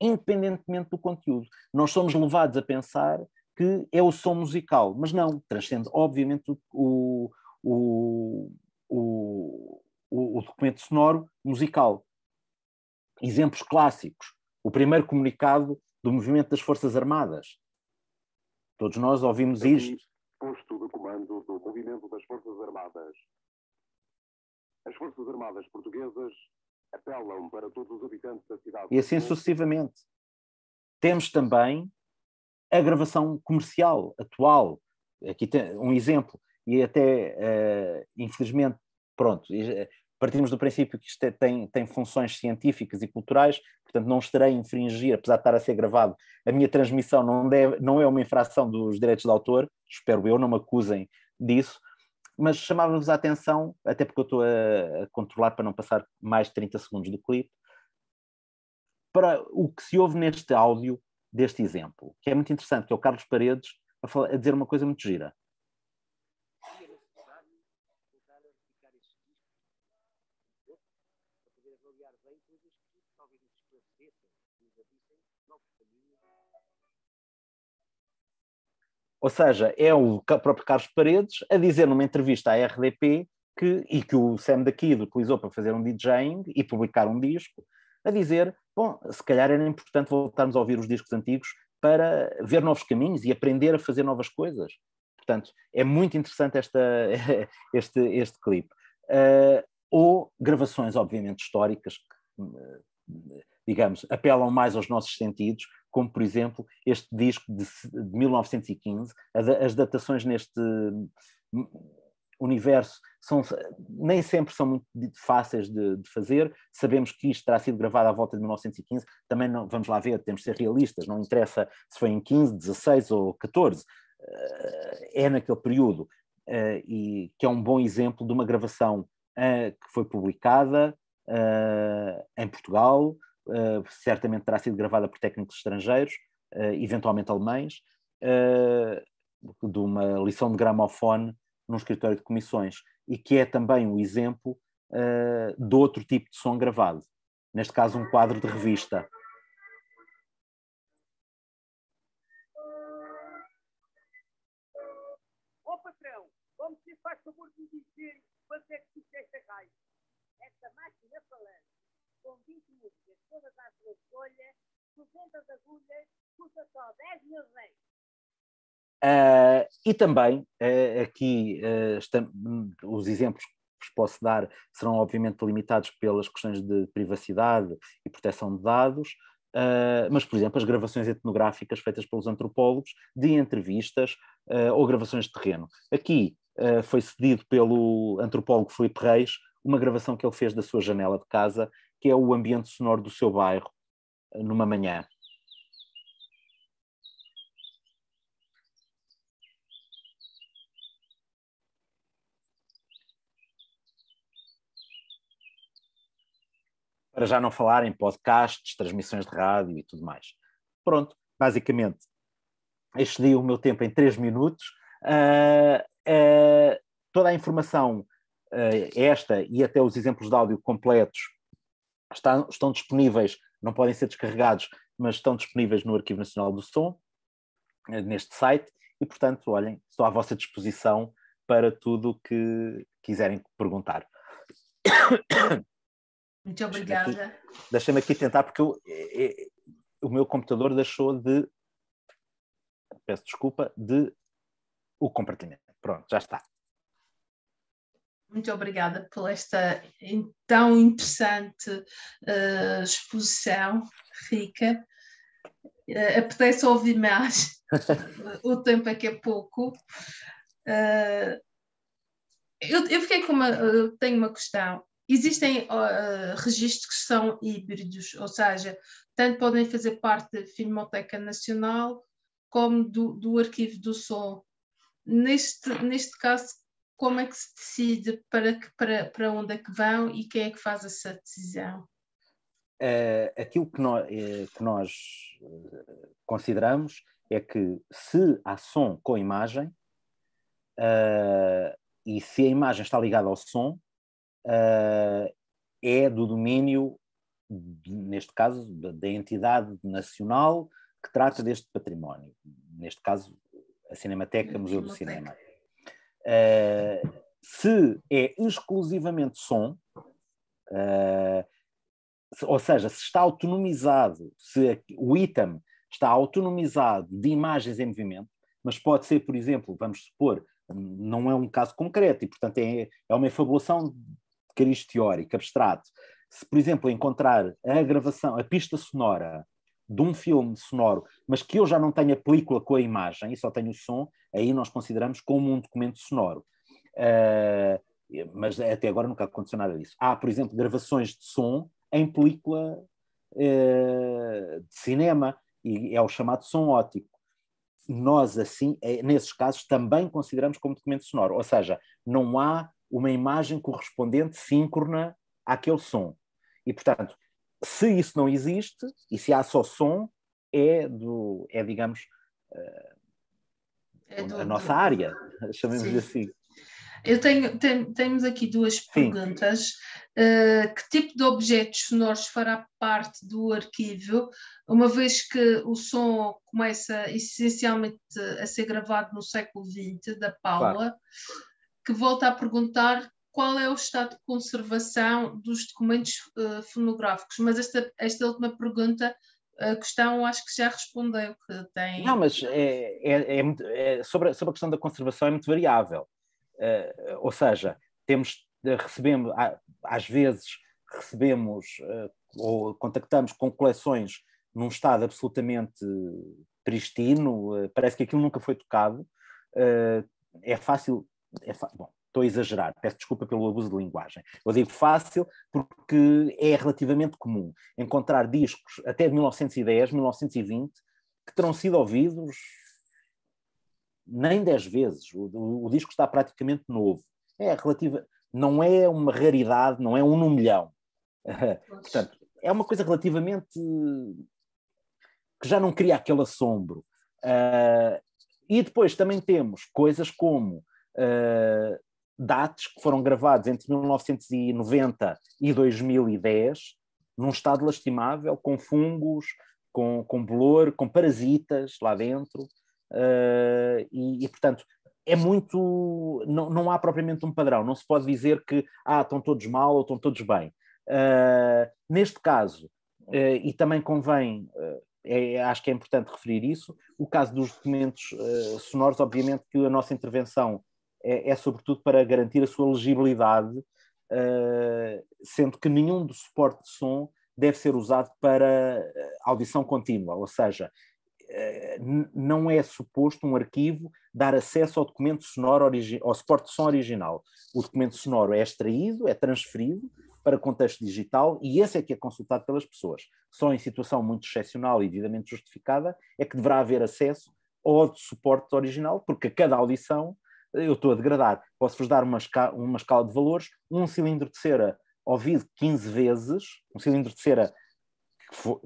independentemente do conteúdo. Nós somos levados a pensar que é o som musical, mas não, transcende obviamente o, o, o, o documento sonoro musical. Exemplos clássicos. O primeiro comunicado do movimento das Forças Armadas. Todos nós ouvimos isto. Posto de comando do movimento das Forças Armadas as Forças Armadas Portuguesas apelam para todos os habitantes da cidade. E assim sucessivamente. Temos também a gravação comercial atual. Aqui tem um exemplo, e até, uh, infelizmente, pronto, eh, partimos do princípio que isto é, tem, tem funções científicas e culturais, portanto não estarei a infringir, apesar de estar a ser gravado, a minha transmissão não, deve, não é uma infração dos direitos de autor, espero eu, não me acusem disso, mas chamava-vos a atenção, até porque eu estou a, controlar para não passar mais de 30 segundos do clipe, para o que se ouve neste áudio deste exemplo, que é muito interessante, que é o Carlos Paredes a, falar, a dizer uma coisa muito gira. Ou seja, é o próprio Carlos Paredes a dizer numa entrevista à RDP que, e que o Sam da Kid utilizou para fazer um DJing e publicar um disco, a dizer, bom, se calhar era importante voltarmos a ouvir os discos antigos para ver novos caminhos e aprender a fazer novas coisas. Portanto, é muito interessante esta, *laughs* este, este clipe. Uh, ou gravações, obviamente, históricas, que, hum, digamos, apelam mais aos nossos sentidos, como por exemplo este disco de, de 1915, as datações neste hum, universo são, nem sempre são muito fáceis de, de, fazer. Sabemos que isto terá sido gravado à volta de 1915, também não, vamos lá ver, temos de ser realistas, não interessa se foi em 15, 16 ou 14, eh, é naquele período, eh, e que é um bom exemplo de uma gravação eh, que foi publicada em Portugal, eh, certamente terá sido gravada por técnicos estrangeiros, uh, eventualmente alemães, uh, de uma lição de gramofone num escritório de comissões, e que é também um exemplo uh, de outro tipo de som gravado, neste caso um quadro de revista. oh, patrão, se faz favor de dizer quanto é que custa a raiva. Esta máquina falante com 20 músicas, todas à sua escolha, 200 agulhas, custa só 10 mil reais. Uh, eh, e também, uh, aqui uh, eh, estamos, hum, os exemplos que vos posso dar serão obviamente limitados pelas questões de privacidade e proteção de dados, mas, por exemplo, as gravações etnográficas feitas pelos antropólogos de entrevistas ou gravações de terreno. Aqui foi cedido pelo antropólogo Felipe Reis uma gravação que ele fez da sua janela de casa que é o ambiente sonoro do seu bairro eh, numa manhã. Para já não falar em podcasts, transmissões de rádio e tudo mais. Pronto, basicamente, excedi o meu tempo em três minutos. Uh, uh, toda a informação, uh, esta e até os exemplos de áudio completos, estão, estão disponíveis, não podem ser descarregados, mas estão disponíveis no Arquivo Nacional do Som, eh, neste site, e portanto, olhem, estou à vossa disposição para tudo o que quiserem perguntar. *coughs* Muito obrigada. deixem me aqui, tentar, porque eu, eh, eh, o meu computador deixou de, peço desculpa, de o compartilhamento. Pronto, já está. Muito obrigada por esta tão interessante uh, exposição, rica. Uh, eh, apetece ouvir mais, *laughs* o tempo é que é pouco. Uh, eu, eu, fiquei com uma, eu tenho uma questão. Existem uh, registros que são híbridos, ou seja, tanto podem fazer parte da Filmoteca Nacional como do, do Arquivo do Som. Neste, neste caso, como é que se decide para, que, para, para onde é que vão e quem é que faz essa decisão? Uh, aquilo que nós, eh, que nós eh, consideramos é que se há som com imagem uh, e se a imagem está ligada ao som, uh, é do domínio, neste caso, da entidade nacional que trata deste património. Neste caso, a Cinemateca, Museu do Cinema. Uh, se é exclusivamente som, uh, se, ou seja, se está autonomizado, se o item está autonomizado de imagens em movimento, mas pode ser, por exemplo, vamos supor, não é um caso concreto e, portanto, é, é uma fabulação de cariz teórico, abstrato. Se, por exemplo, encontrar a gravação, a pista sonora de um filme sonoro, mas que eu já não tenho a película com a imagem e só tenho o som, aí nós consideramos como um documento sonoro. Uh, mas até agora nunca aconteceu nada disso. Há, por exemplo, gravações de som em película uh, de cinema, e é o chamado som ótico. Nós, assim, é, nesses casos, também consideramos como documento sonoro, ou seja, não há uma imagem correspondente síncrona àquele som. E, portanto, se isso não existe, e se há só som, é, do, é digamos, eh, é do, a nossa área, *laughs* chamemos-lhe assim. Eu tenho, tem, temos aqui duas perguntas. Uh, que tipo de objetos sonoros fará parte do arquivo, uma vez que o som começa essencialmente a ser gravado no século XX, da Paula, claro. que volta a perguntar qual é o estado de conservação dos documentos uh, fonográficos, mas esta, esta última pergunta a questão acho que já respondeu que tem. Não, mas é, é, é, muito, é sobre, sobre, a questão da conservação é muito variável. Uh, ou seja, temos, eh, recebemos, às vezes recebemos uh, ou contactamos com coleções num estado absolutamente pristino, uh, parece que aquilo nunca foi tocado. é fácil. É bom, estou a exagerar, peço desculpa pelo abuso de linguagem. Eu digo fácil porque é relativamente comum encontrar discos até de 1910, 1920, que terão sido ouvidos nem 10 vezes. O, o, o, disco está praticamente novo. É relativa, não é uma raridade, não é um no milhão. *laughs* Portanto, é uma coisa relativamente que já não cria aquele assombro. Uh, e depois também temos coisas como uh, dates que foram gravados entre 1990 e 2010, num estado lastimável, com fungos, com, com bolor, com parasitas lá dentro, uh, e, e, portanto é muito. Não, não há propriamente um padrão, não se pode dizer que ah, estão todos mal ou estão todos bem. Uh, neste caso, uh, e também convém, uh, é, acho que é importante referir isso, o caso dos documentos sonoros, obviamente que a nossa intervenção é, é sobretudo para garantir a sua legibilidade, uh, sendo que nenhum do suporte de som deve ser usado para eh, audição contínua, ou seja, eh, não é suposto um arquivo dar acesso ao documento sonoro ao suporte de som original. O documento sonoro é extraído, é transferido para contexto digital e esse é que é consultado pelas pessoas. Só em situação muito excepcional e devidamente justificada é que deverá haver acesso ao suporte original, porque a cada audição eu estou a degradar. Posso-vos dar uma, esca uma escala de valores, um cilindro de cera ouvido 15 vezes, um cilindro de cera que foi,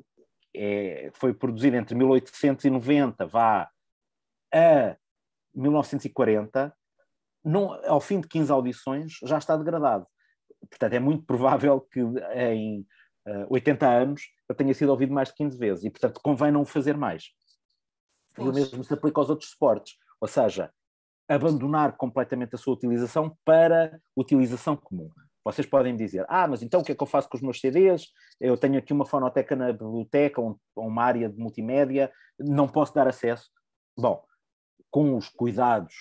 é, foi produzido entre 1890 vá a 1940, não, ao fim de 15 audições já está degradado. Portanto, é muito provável que em uh, eh, 80 anos eu tenha sido ouvido mais de 15 vezes e, portanto, convém não o fazer mais. Pois. E o mesmo se aplica aos outros suportes. Ou seja, abandonar completamente a sua utilização para utilização comum. Vocês podem me dizer, ah, mas então o que é que eu faço com os meus CDs? Eu tenho aqui uma fonoteca na biblioteca, ou uma área de multimédia, não posso dar acesso. Bom, com os cuidados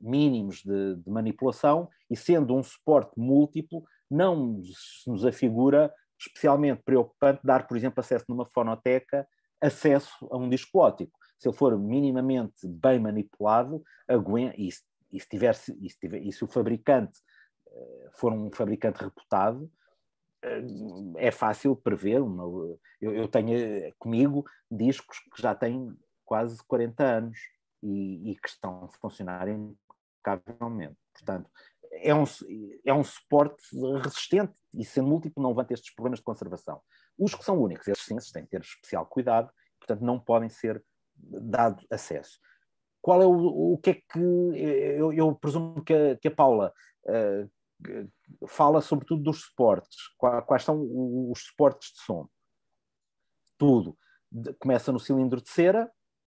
mínimos de, de manipulação e sendo um suporte múltiplo, não se nos afigura especialmente preocupante dar, por exemplo, acesso numa fonoteca, acesso a um disco ótico se ele for minimamente bem manipulado, aguenta, e, se, e, se tiver, se tiver, e se o fabricante eh, for um fabricante reputado, eh, é fácil prever. Uma, eu, eu, tenho eh, comigo discos que já têm quase 40 anos e, e que estão a funcionar impecavelmente. Portanto, é um, é um suporte resistente e, sendo múltiplo, não levanta estes problemas de conservação. Os que são únicos, esses sim, têm que ter especial cuidado, portanto, não podem ser dado acesso. Qual é o, o que é que. Eu, eu presumo que a, que a Paula uh, fala sobretudo dos suportes. Quais são os suportes de som? Tudo. Começa no cilindro de cera,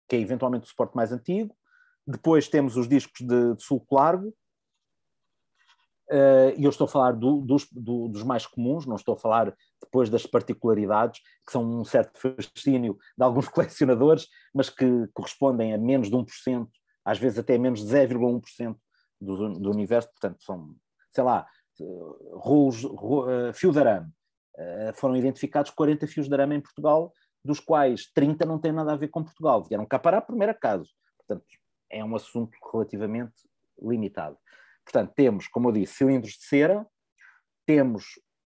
que é eventualmente o suporte mais antigo. Depois temos os discos de, de sulco largo, eh, e uh, eu estou a falar do, dos, do, dos, mais comuns, não estou a falar depois das particularidades, que são um certo fascínio de alguns *laughs* colecionadores, mas que correspondem a menos de 1%, às vezes até menos de 0,1% do, do universo, portanto são, sei lá, eh, rolos, eh, fio de arame. Eh, foram identificados 40 fios de arame em Portugal, dos quais 30 não têm nada a ver com Portugal, vieram cá para a primeiro acaso. Portanto, é um assunto relativamente limitado. Portanto, temos, como eu disse, cilindros de cera, temos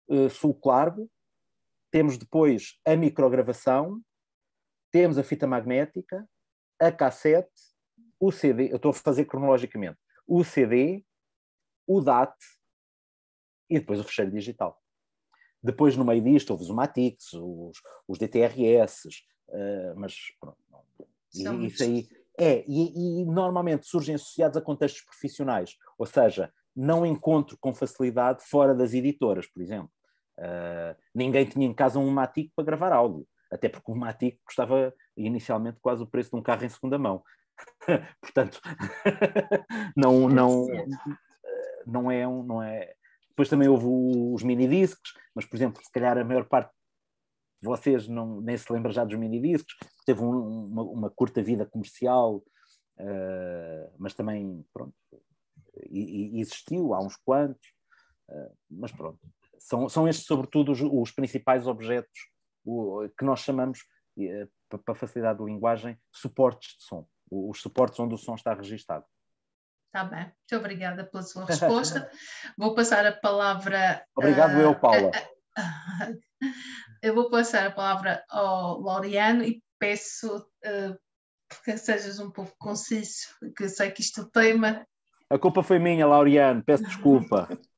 uh, sul claro, temos depois a microgravação, temos a fita magnética, a cassete, o CD, eu estou a fazer cronologicamente, o CD, o DAT e depois o fecheiro digital. Depois, no meio disto, houve os Matix, os, os DTRS, uh, eh, mas pronto, isso aí é, e, e normalmente surgem associados a contextos profissionais, ou seja, não encontro com facilidade fora das editoras, por exemplo. Uh, ninguém tinha em casa um Matic para gravar áudio, até porque o Matic custava inicialmente quase o preço de um carro em segunda mão. *laughs* Portanto, *laughs* não, não, ah, não é um, não é. Depois também houve os mini discos mas por exemplo, se calhar a maior parte de vocês não, nem se lembra já dos mini discos teve um, uma, uma, curta vida comercial, uh, mas também, pronto, existiu há uns quantos, uh, mas pronto. São, são estes, sobretudo, os, os principais objetos o, que nós chamamos, eh, para facilidade de linguagem, suportes de som. Os suportes onde o som está registado. está bem, muito obrigada pela sua *laughs* resposta. vou passar a palavra. Obrigado, uh, eu, eh, Paula. *laughs* eu vou passar a palavra ao Laureano e peço eh, que sejas um pouco conciso, que eu sei que isto é tema. A culpa foi minha, Laureano, peço desculpa. *laughs*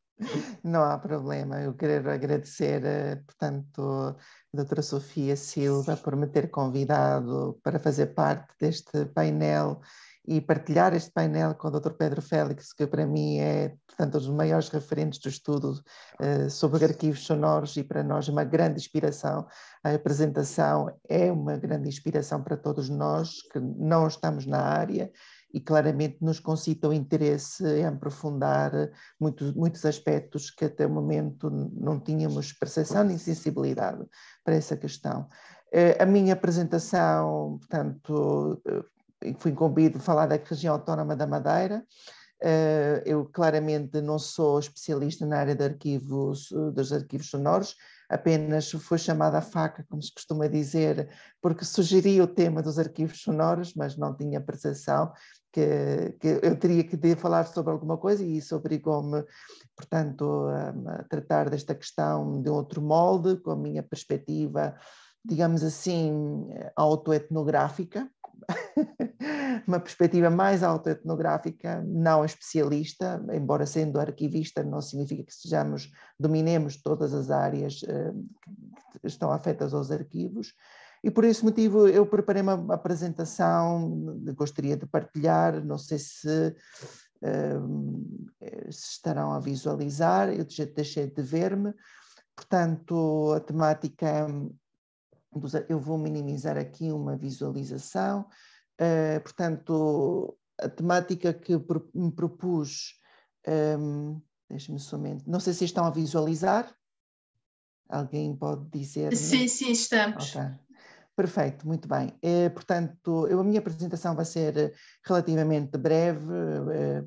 Não há problema. Eu quero agradecer, portanto, a doutora Sofia Silva por me ter convidado para fazer parte deste painel e partilhar este painel com o Dr. Pedro Félix, que para mim é, portanto, um dos maiores referentes do estudo uh, sobre arquivos sonoros e para nós uma grande inspiração. A apresentação é uma grande inspiração para todos nós que não estamos na área e claramente nos o interesse em aprofundar eh, muitos, muitos aspectos que até o momento não tínhamos percepção nem sensibilidade para essa questão. Eh, a minha apresentação, portanto, eh, fui incumbido de falar da região autónoma da Madeira. Eu claramente não sou especialista na área de arquivos, dos arquivos sonoros, apenas fui chamada a faca, como se costuma dizer, porque sugeria o tema dos arquivos sonoros, mas não tinha percepção que, que, eu teria que de falar sobre alguma coisa e isso obrigou-me, portanto, hum, a, tratar desta questão de outro molde, com a minha perspectiva, digamos assim, autoetnográfica, *laughs* uma perspectiva mais autoetnográfica, não especialista, embora sendo arquivista não significa que sejamos, dominemos todas as áreas hum, que estão afetas aos arquivos, e por esse motivo eu preparei uma apresentação, eh, gostaria de partilhar, não sei se, eh, eh, se estarão a visualizar, eu deixei de ver-me. Portanto, a temática, hum, eu vou minimizar aqui uma visualização. Uh, portanto, a temática que me propus, hum, um, deixe-me somente, não sei se estão a visualizar. Alguém pode dizer? Sim, sim, estamos. Okay. Perfeito, muito bem. Eh, portanto, eu, a minha apresentação vai ser eh, relativamente breve, é,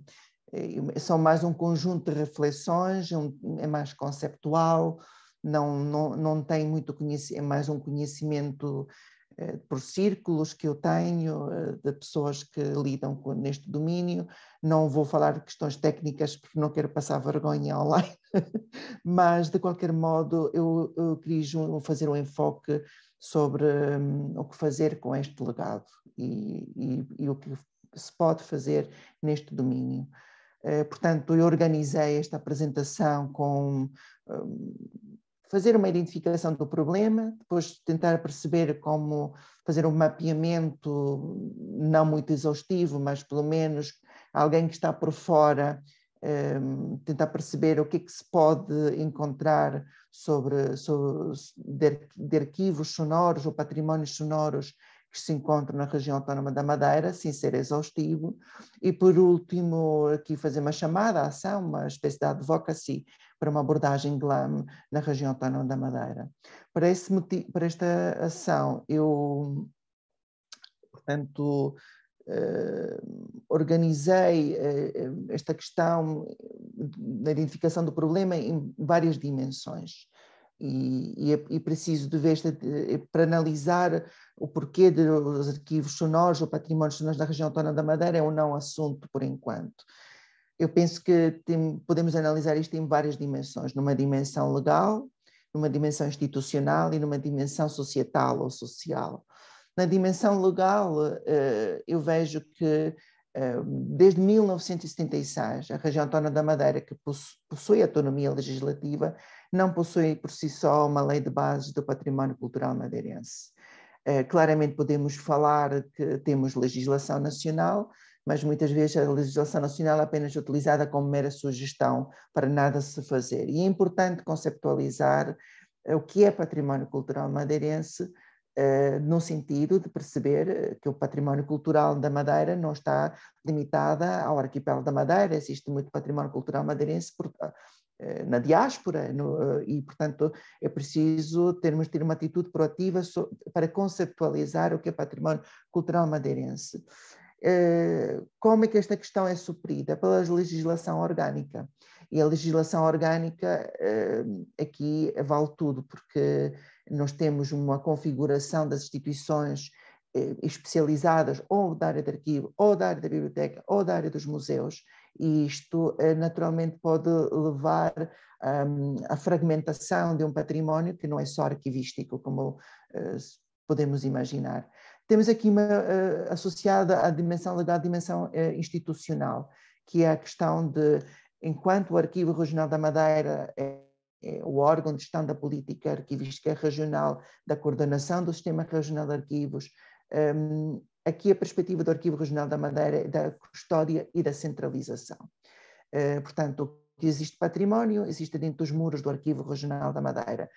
eh, são mais um conjunto de reflexões, um, é mais conceptual, não, não, não tem muito conhecimento, é mais um conhecimento por círculos que eu tenho, de pessoas que lidam com, neste domínio. Não vou falar de questões técnicas porque não quero passar vergonha *laughs* online, mas de qualquer modo eu, eu queria fazer um enfoque sobre hum, o que fazer com este legado e, e, e, o que se pode fazer neste domínio. Eh, portanto, eu organizei esta apresentação com hum, fazer uma identificação do problema, depois tentar perceber como fazer um mapeamento não muito exaustivo, mas pelo menos alguém que está por fora um, ehm, tentar perceber o que é que se pode encontrar sobre, sobre de, arquivos sonoros ou patrimónios sonoros que se encontram na região autónoma da Madeira, sem ser exaustivo. E por último, aqui fazer uma chamada à ação, uma espécie de advocacy para uma abordagem GLAM na região autónoma da Madeira. Para, esse para esta ação, eu portanto, eh, organizei eh, esta questão da identificação do problema em várias dimensões. E, e, é, e preciso de ver eh, para analisar o porquê dos arquivos sonoros ou patrimónios sonoros da região autónoma da Madeira é um não assunto por enquanto. Eu penso que tem, podemos analisar isto em várias dimensões, numa dimensão legal, numa dimensão institucional e numa dimensão societal ou social. Na dimensão legal, eh, eu vejo que eh, desde 1976, a região autónoma da Madeira, que possui autonomia legislativa, não possui por si só uma lei de bases do património cultural madeirense. Eh, claramente podemos falar que temos legislação nacional, mas muitas vezes a legislação nacional é apenas utilizada como mera sugestão para nada se fazer. E é importante conceptualizar o que é património cultural madeirense eh, no sentido de perceber eh, que o património cultural da Madeira não está limitada ao arquipélago da Madeira, existe muito património cultural madeirense por, eh, na diáspora no, e, portanto, é preciso termos de ter uma atitude proativa so, para conceptualizar o que é património cultural madeirense. Como é que esta questão é suprida? Pela legislação orgânica. E a legislação orgânica aqui vale tudo, porque nós temos uma configuração das instituições eh, especializadas ou da área de arquivo, ou da área da biblioteca, ou da área dos museus, e isto eh, naturalmente pode levar um, à fragmentação de um património que não é só arquivístico, como eh, podemos imaginar. Temos aqui uma uh, associada à dimensão legal, à dimensão uh, institucional, que é a questão de, enquanto o Arquivo Regional da Madeira é eh, o órgão de gestão da política arquivística regional, da coordenação do sistema regional de arquivos, um, ehm, aqui a perspectiva do Arquivo Regional da Madeira, da custódia e da centralização. Uh, portanto, que existe património, existe dentro dos muros do Arquivo Regional da Madeira.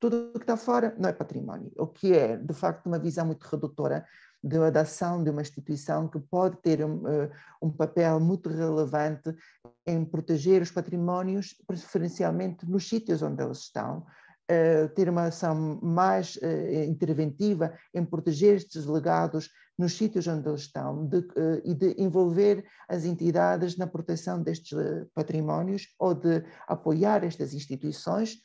Tudo o que está fora não é património, o que é, de facto, uma visão muito redutora da ação de uma instituição que pode ter um, eh, um papel muito relevante em proteger os patrimónios, preferencialmente nos sítios onde eles estão, eh, ter uma ação mais eh, interventiva em proteger estes legados nos sítios onde eles estão de, e de envolver as entidades na proteção destes patrimónios ou de apoiar estas instituições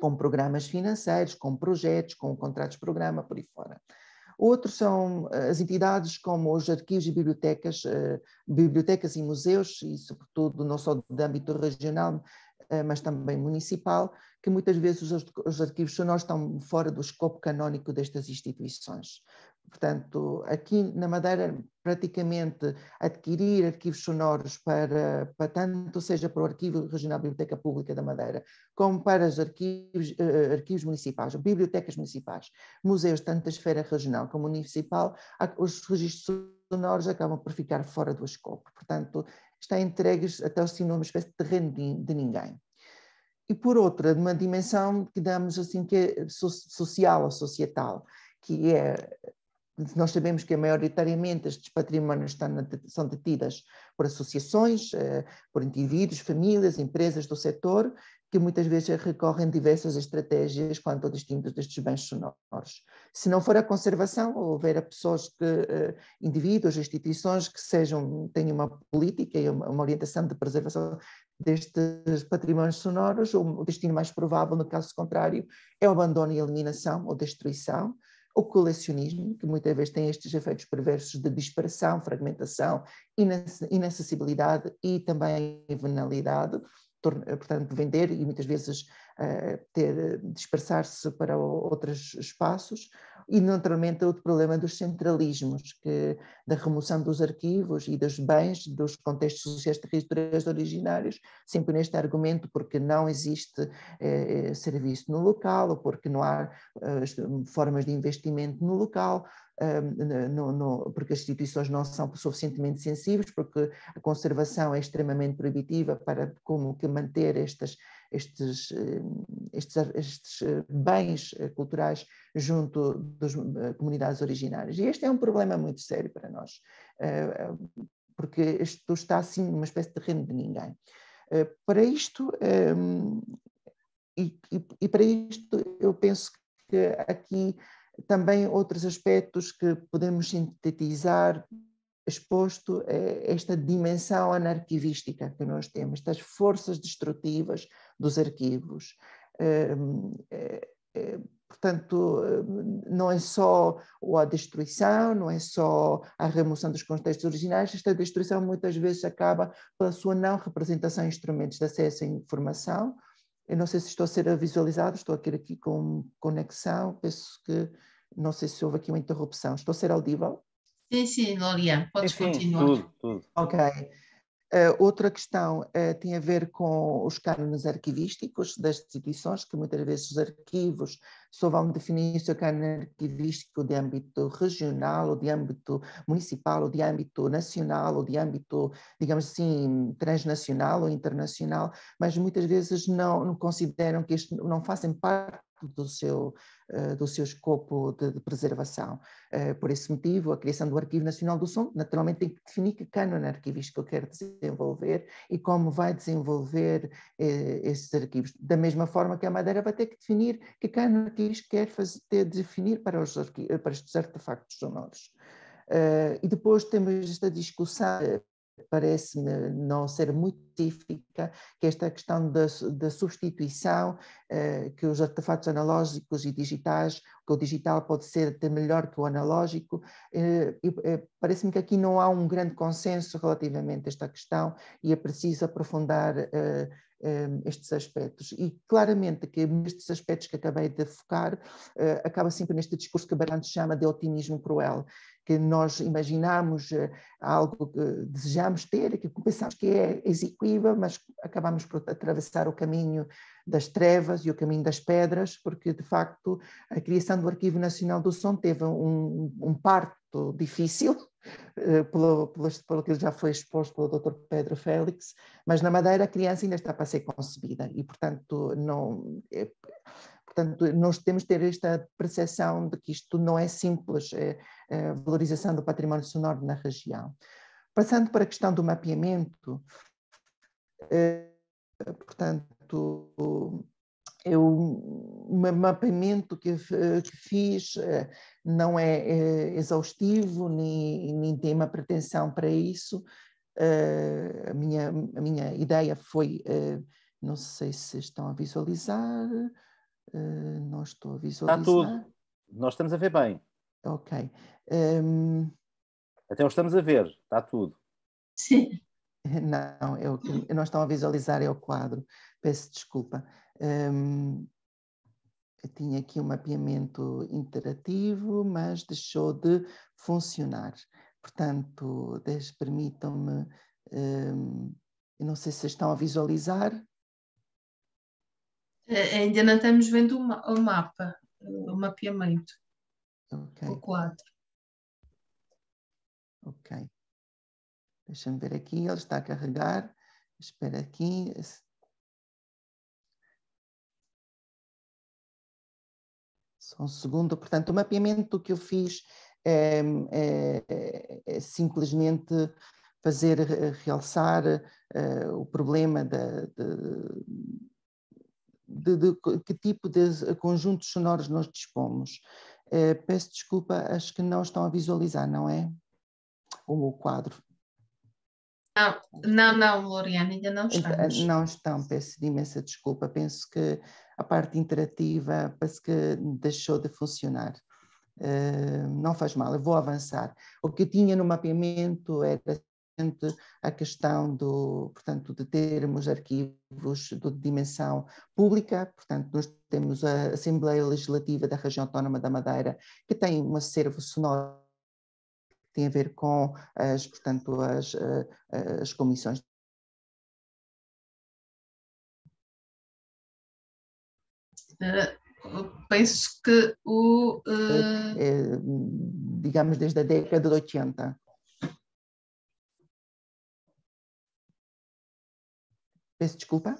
com programas financeiros, com projetos, com contratos-programa, por aí fora. Outros são eh, as entidades como os arquivos e bibliotecas, eh, bibliotecas e museus, e sobretudo não só de âmbito regional, eh, mas também municipal, que muitas vezes os arquivos sonoros estão fora do escopo canónico destas instituições. Portanto, aqui na Madeira, praticamente adquirir arquivos sonoros para, para tanto seja para o Arquivo Regional Biblioteca Pública da Madeira, como para os arquivos, uh, arquivos municipais, bibliotecas municipais, museus, tanto da esfera regional como municipal, os registros sonoros acabam por ficar fora do escopo. Portanto, está entregues até o sino uma espécie de terreno de, de ninguém e por outra, de uma dimensão que damos assim que é social ou societal, que é nós sabemos que maioritariamente estes patrimónios estão, são detidas por associações, eh, por indivíduos, famílias, empresas do setor, que muitas vezes recorrem a diversas estratégias quanto ao destino destes bens sonoros. Se não for a conservação, houver pessoas que, eh, indivíduos, instituições que sejam, tenham uma política e uma orientação de preservação destes patrimónios sonoros, o destino mais provável, no caso contrário, é o abandono e eliminação ou destruição, o colecionismo, que muitas vezes tem estes efeitos perversos de dispersão, fragmentação, inacessibilidade e também venalidade, eh, portanto, vender e muitas vezes eh, ter, eh, dispersar-se para outros espaços. E, naturalmente, outro problema dos centralismos, que, da remoção dos arquivos e dos bens dos contextos sociais territoriais originários, sempre neste argumento, porque não existe eh, serviço no local, ou porque não há eh, formas de investimento no local, no, no, porque as instituições não são suficientemente sensíveis, porque a conservação é extremamente proibitiva para como que manter estas, estes, estes, ah, estes ah, bens ah, culturais junto das comunidades originárias. E este é um problema muito sério para nós, porque isto está assim numa espécie de terreno de ninguém. Para isto, e, e, e para isto eu penso que aqui também outros aspectos que podemos sintetizar exposto é esta dimensão anarquivística que nós temos, estas forças destrutivas dos arquivos. Ehm, é, é, portanto, eh, não é só a destruição, não é só a remoção dos contextos originais, esta destruição muitas vezes acaba pela sua não representação em instrumentos de acesso à informação, eu não sei se estou a ser visualizado, estou a ter aqui com conexão, penso que não sei se houve aqui uma interrupção. Estou a ser audível? Sim, sim, Lorian, podes continuar. Tudo, tudo. Ok. Eh, outra questão eh, tem a ver com os cânones arquivísticos das instituições, que muitas vezes os arquivos só vão definir se é o cânon arquivístico de âmbito regional, ou de âmbito municipal, ou de âmbito nacional, ou de âmbito, digamos assim, transnacional ou internacional, mas muitas vezes não, não consideram que este, não fazem parte do seu, eh, do seu escopo de, de, preservação. Eh, por esse motivo, a criação do Arquivo Nacional do Som, naturalmente, tem que definir que cânone arquivístico que quer desenvolver e como vai desenvolver eh, esses arquivos. Da mesma forma que a Madeira vai ter que definir que cânone arquivístico quer fazer, ter de definir para, os para estes artefactos sonoros. e depois temos esta discussão parece-me não ser muito específica, que esta questão da, da substituição, eh, que os artefatos analógicos e digitais, que o digital pode ser até melhor que o analógico, eh, eh, parece-me que aqui não há um grande consenso relativamente a esta questão e é preciso aprofundar eh, eh, estes aspectos. E claramente que nestes aspectos que acabei de focar, eh, acaba sempre neste discurso que Barante chama de otimismo cruel, que nós imaginamos eh, algo que desejamos ter, que pensamos que é execuível, mas acabamos por atravessar o caminho das trevas e o caminho das pedras, porque de facto a criação do Arquivo Nacional do Som teve um, um parto difícil, eh, pelo, pelo, pelo que já foi exposto pelo Dr. Pedro Félix, mas na Madeira a criança ainda está para ser concebida e, portanto, não, eh, Portanto, nós temos de ter esta percepção de que isto não é simples é, é, valorização do património sonoro na região. Passando para a questão do mapeamento, é, portanto, eu, o mapeamento que, eh, que fiz não é, exaustivo, nem, nem tem uma pretensão para isso. a, minha, a minha ideia foi, não sei se estão a visualizar, Uh, não estou a visualizar. Está tudo. Nós estamos a ver bem. Ok. Um... Até o estamos a ver, está tudo. Sim. *laughs* Não, é eu, não estão a visualizar, é o quadro. Peço desculpa. Um, tinha aqui um mapeamento interativo, mas deixou de funcionar. Portanto, permitam-me. Um, eu não sei se estão a visualizar. É, é, ainda não estamos vendo o mapa, o mapeamento. O quadro. Ok. Deixa-me ver aqui, ele está a carregar. Espera aqui. Só um segundo. Portanto, o mapeamento que eu fiz é, é, é simplesmente fazer eh, realçar eh, o problema da, de, de, de que tipo de conjuntos sonoros nós dispomos. Uh, peço desculpa, acho que não estão a visualizar, não é? O, o quadro. Não, não, não, Loriana, ainda não estão. Não estão, peço imensa desculpa. Penso que a parte interativa parece que deixou de funcionar. Uh, não faz mal, eu vou avançar. O que eu tinha no mapeamento era a questão do, portanto, de termos arquivos de dimensão pública, portanto, nós temos a Assembleia Legislativa da Região Autónoma da Madeira, que tem um acervo sonoro que tem a ver com as, portanto, as, eh, as comissões eh, penso que o. Uh... digamos, desde a década de 80. Peço desculpa?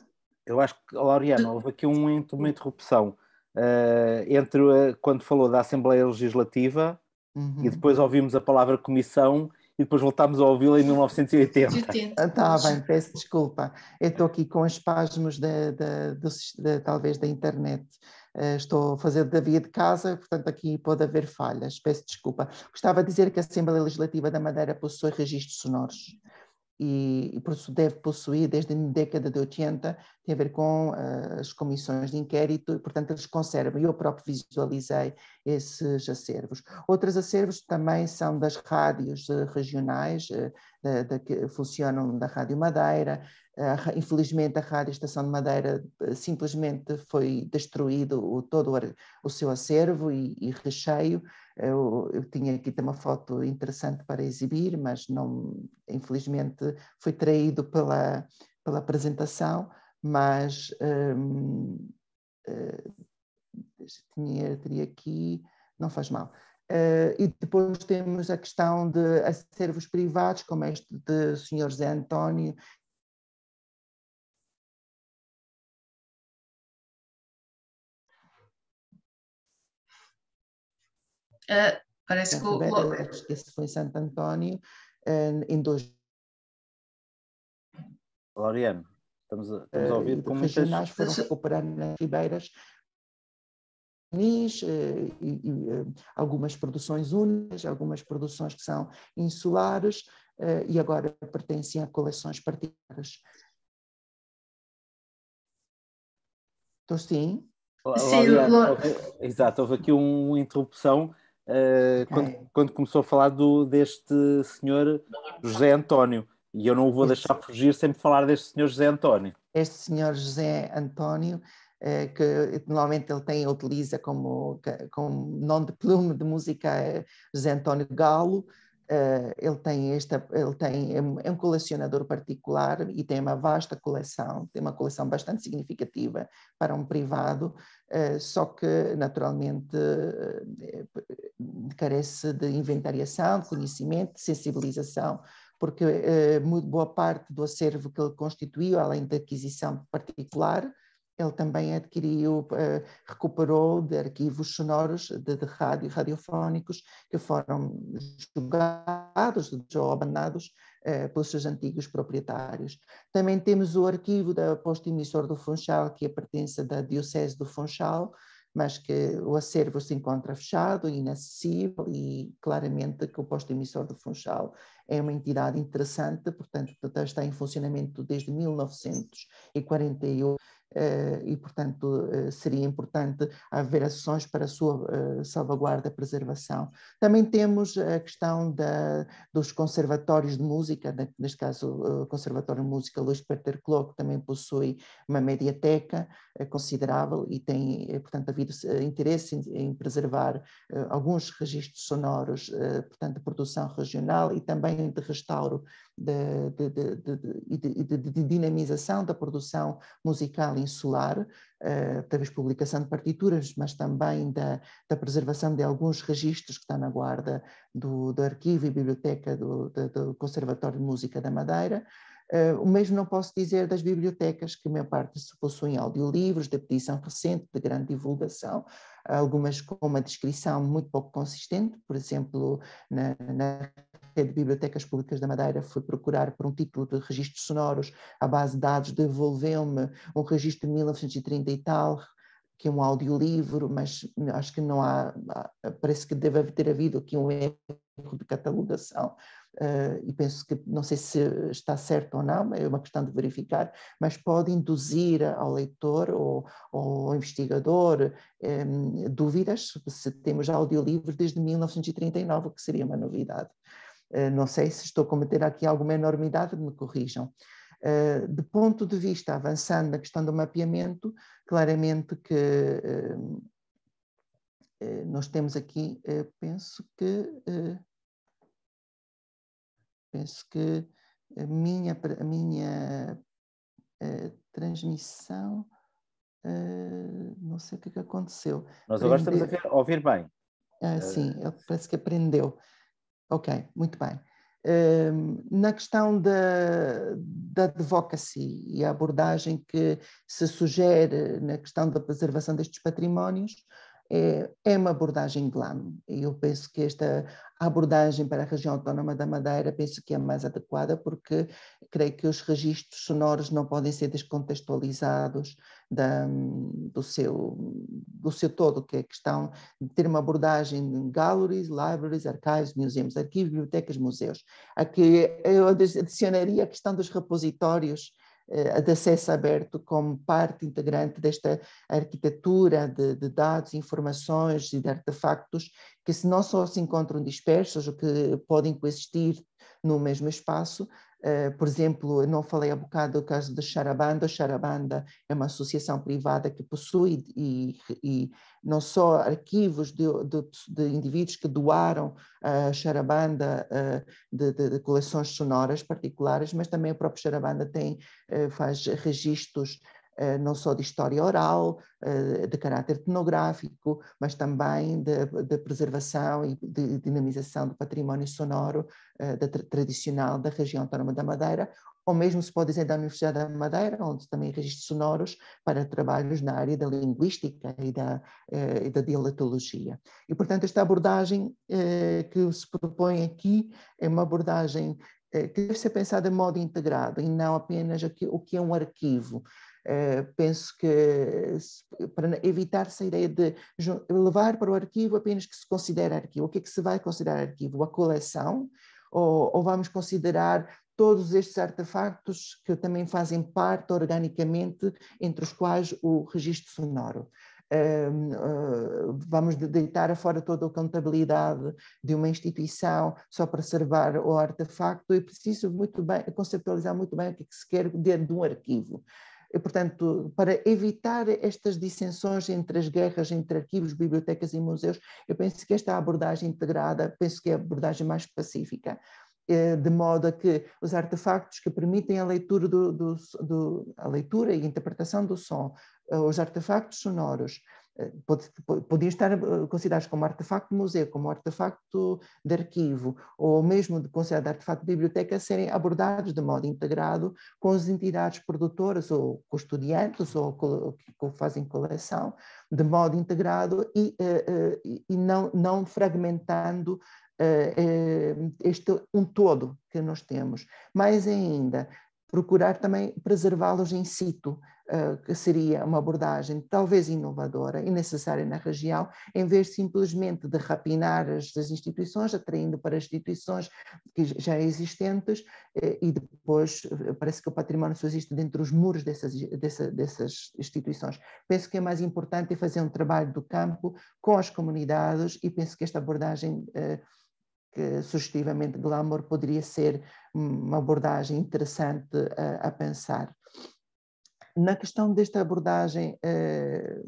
Eu acho que, Laureano, houve aqui um, uma interrupção uh, entre uh, quando falou da Assembleia Legislativa uhum. e depois ouvimos a palavra comissão e depois voltámos a ouvi-la em 1980. Está então, bem, peço desculpa. Eu estou aqui com espasmos pasmos talvez da internet. Uh, estou a fazer da via de casa, portanto aqui pode haver falhas, peço desculpa. Gostava de dizer que a Assembleia Legislativa da Madeira possui registros sonoros e, e por isso deve possuir desde a década de 80, tem a ver com uh, as comissões de inquérito e, portanto, eles conservam. Eu próprio visualizei esses acervos. Outros acervos também são das rádios uh, regionais, uh, da, que funcionam da Rádio Madeira. infelizmente, a Rádio Estação de Madeira simplesmente foi destruído o, todo o, o seu acervo e, e recheio. Eu, eu tinha aqui uma foto interessante para exibir, mas não, infelizmente foi traído pela, pela apresentação, mas hum, eh, tinha, teria aqui, não faz mal. Uh, e depois temos a questão de acervos privados, como este do Sr. Zé António, Uh, parece que o. Beta, eh, esse foi Santo António, uh, em dois. Laureano, estamos a, estamos a ouvir uh, como muitas... jornais foram recuperando nas ribeiras nis e, algumas produções únicas, algumas produções que são insulares e agora pertencem a coleções particulares. Estou sim? Sim, Exato, houve aqui uma interrupção uh, quando, é. quando, começou a falar do, deste senhor José António. E eu não o vou este... deixar fugir sempre falar deste senhor José António. Este senhor José António, uh, que normalmente ele tem, utiliza como, como nome de plume de música eh, José António Galo, Uh, ele tem esta, ele tem é, é um colecionador particular e tem uma vasta coleção, tem uma coleção bastante significativa para um privado, uh, só que naturalmente uh, carece de inventariação, de conhecimento, de sensibilização, porque muito boa parte do acervo que ele constituiu, além da aquisição particular, ele também adquiriu, uh, recuperou de arquivos sonoros de, de rádio, radiofónicos que foram jogados, abandonados uh, pelos seus antigos proprietários. Também temos o arquivo da Posta Emissor do Funchal, que é pertença da Diocese do Funchal, mas que o acervo se encontra fechado, inacessível e claramente que o posto emissor do Funchal é uma entidade interessante, portanto está em funcionamento desde 1948 eh, e, portanto, eh, seria importante haver ações para a sua eh, salvaguarda e preservação. Também temos a questão da, dos conservatórios de música, neste caso o Conservatório de Música Luís Peter Cló, que também possui uma mediateca considerável e tem, portanto, havido interesse em, em preservar alguns registros sonoros, portanto, de produção regional e também de restauro de, de, de, de dinamização da produção musical insular, uh, através publicação de partituras, mas também da, da, preservação de alguns registros que estão na guarda do, do arquivo e biblioteca do, do Conservatório de Música da Madeira. Uh, o mesmo não posso dizer das bibliotecas, que a maior parte se possuem audiolivros de petição recente, de grande divulgação, algumas com uma descrição muito pouco consistente, por exemplo, na, na rede de bibliotecas públicas da Madeira foi procurar por um título tipo de registros sonoros à base de dados, devolveu-me um registro de 1930 e tal, que é um audiolivro, mas acho que não há, parece que deve ter havido aqui um erro de catalogação. Uh, e penso que, não sei se está certo ou não, é uma questão de verificar, mas pode induzir ao leitor ou, ao investigador um, eh, dúvidas se temos audiolivros desde 1939, o que seria uma novidade. Eh, não sei se estou a cometer aqui alguma enormidade, me corrijam. Eh, de ponto de vista, avançando na questão do mapeamento, claramente que eh, nós temos aqui, penso que penso que a minha, a minha a transmissão, não sei o é que, aconteceu. Nós agora estamos a ouvir bem. Ah, sim, é parece que aprendeu. Ok, muito bem. Hum, na questão da, da advocacy e a abordagem que se sugere na questão da preservação destes patrimónios, é, é uma abordagem GLAM. E eu penso que esta abordagem para a região autónoma da Madeira penso que é mais adequada porque creio que os registros sonoros não podem ser descontextualizados da, do, seu, do seu todo, que é questão de ter uma abordagem de galleries, libraries, archives, museus, arquivos, bibliotecas, museus. Aqui eu adicionaria a questão dos repositórios eh, de acesso aberto como parte integrante desta arquitetura de, de dados, informações e de artefactos que se não só se encontram dispersos o que podem coexistir no mesmo espaço. Uh, por exemplo, não falei há bocado do caso da Charabanda. A Charabanda é uma associação privada que possui e, e não só arquivos de, de, de indivíduos que doaram a Charabanda uh, de, de, coleções sonoras particulares, mas também o próprio Charabanda tem, eh, faz registros eh, não só de história oral, eh, de caráter etnográfico, mas também da preservação e de dinamização do património sonoro eh, da, tradicional da região autónoma da Madeira, ou mesmo se pode dizer da Universidade da Madeira, onde também registros sonoros para trabalhos na área da linguística e da, eh, da dialetologia. E, portanto, esta abordagem que se propõe aqui é uma abordagem que deve ser pensada de modo integrado e não apenas o que é um arquivo. Eh, penso que eh, para evitar essa ideia de levar para o arquivo apenas que se considera arquivo, o que é que se vai considerar arquivo? A coleção? Ou, ou vamos considerar todos estes artefactos que também fazem parte organicamente, entre os quais o registro sonoro? uh, vamos deitar fora toda a contabilidade de uma instituição só para preservar o artefacto, é preciso muito bem conceptualizar muito bem o que, é que se quer dentro de um arquivo. E, portanto, para evitar estas dissensões entre as guerras, entre arquivos, bibliotecas e museus, eu penso que esta é abordagem integrada, penso que é a abordagem mais pacífica, eh, de modo a que os artefactos que permitem a leitura, do, do, do, a leitura e a interpretação do som, eh, os artefactos sonoros, Pode, podia estar eh, considerados como artefacto de museu, como artefacto de arquivo, ou mesmo considerado artefacto de biblioteca, serem abordados de modo integrado com as entidades produtoras ou com estudantes ou que fazem coleção, de modo integrado e, eh, eh, e, e não, não fragmentando este um todo que nós temos. Mais ainda, procurar também preservá-los em situ, ah, que seria uma abordagem talvez inovadora e necessária na região, em vez simplesmente de rapinar as, as instituições, atraindo para as instituições que já existentes eh, e depois eh, parece que o património só existe dentro dos muros dessas, dessa, dessas instituições. Penso que é mais importante é fazer um trabalho do campo com as comunidades e penso que esta abordagem eh, que sugestivamente glamour poderia ser hum, uma abordagem interessante a, a pensar. Na questão desta abordagem eh,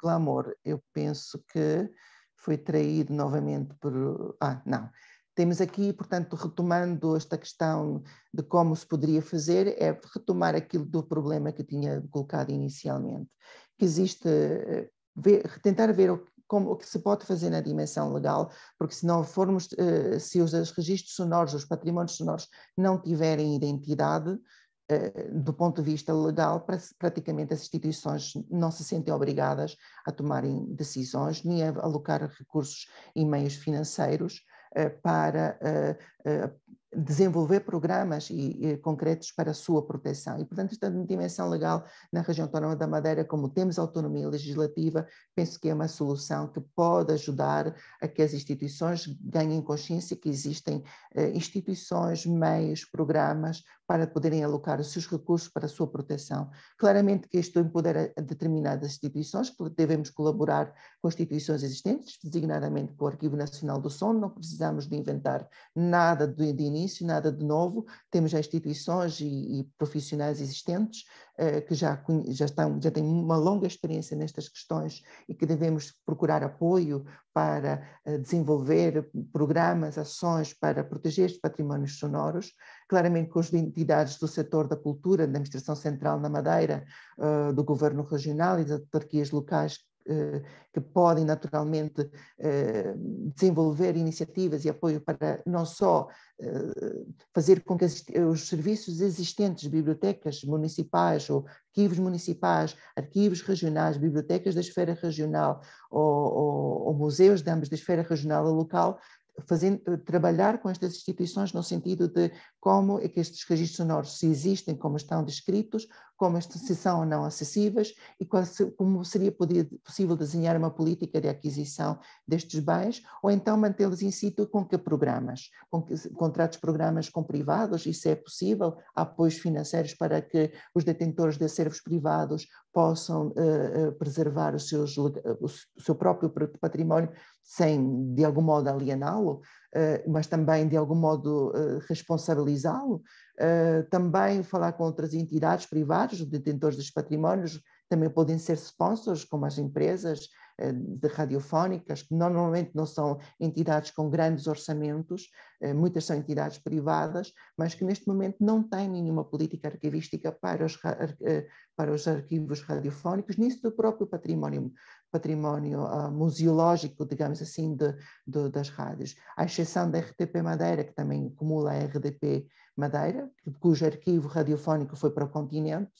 glamour, eu penso que foi traído novamente por. Ah, não. Temos aqui, portanto, retomando esta questão de como se poderia fazer, é retomar aquilo do problema que tinha colocado inicialmente, que existe, eh, ver, tentar ver o, como, o que se pode fazer na dimensão legal, porque se não formos, eh, se os registros sonoros, os patrimónios sonoros não tiverem identidade, eh, do ponto de vista legal, praticamente as instituições não se sentem obrigadas a tomarem decisões nem a alocar recursos e meios financeiros eh, para eh, eh, desenvolver programas e, e, concretos para a sua proteção. E, portanto, esta é dimensão legal na região autónoma da Madeira, como temos autonomia legislativa, penso que é uma solução que pode ajudar a que as instituições ganhem consciência que existem eh, instituições, meios, programas para poderem alocar os seus recursos para a sua proteção. Claramente que isto empodera determinadas instituições, que devemos colaborar com instituições existentes, designadamente com o Arquivo Nacional do Som, não precisamos de inventar nada nada de, de, início, nada de novo, temos já instituições e, e profissionais existentes uh, que já, já, estão, já têm uma longa experiência nestas questões e que devemos procurar apoio para uh, desenvolver programas, ações para proteger estes patrimónios sonoros, claramente com as entidades do setor da cultura, da administração central na Madeira, uh, do governo regional e das autarquias locais eh, que podem naturalmente eh, desenvolver iniciativas e apoio para não só eh, fazer com que os serviços existentes, bibliotecas municipais ou arquivos municipais, arquivos regionais, bibliotecas da esfera regional ou, ou, ou museus, da esfera regional a local, Fazendo, trabalhar com estas instituições no sentido de como é que estes registros sonoros, se existem, como estão descritos, como as se são não acessíveis e como seria possível desenhar uma política de aquisição destes bens, ou então mantê-los in situ com que programas? Com que, contratos programas com privados, isso é possível? Há apoios financeiros para que os detentores de acervos privados possam uh, preservar os seus, o seu próprio património sem, de algum modo, aliená-lo, uh, mas também, de algum modo, uh, responsabilizá-lo? Eh, também falar com outras entidades privadas, detentores dos patrimónios, também podem ser sponsors, como as empresas uh, de radiofónicas, que normalmente não são entidades com grandes orçamentos, uh, muitas são entidades privadas, mas que neste momento não têm nenhuma política arquivística para os, para os arquivos radiofónicos, nem do próprio património património uh, museológico, digamos assim, de, de, das rádios, à exceção da RTP Madeira, que também acumula a RDP Madeira, cujo arquivo radiofónico foi para o continente,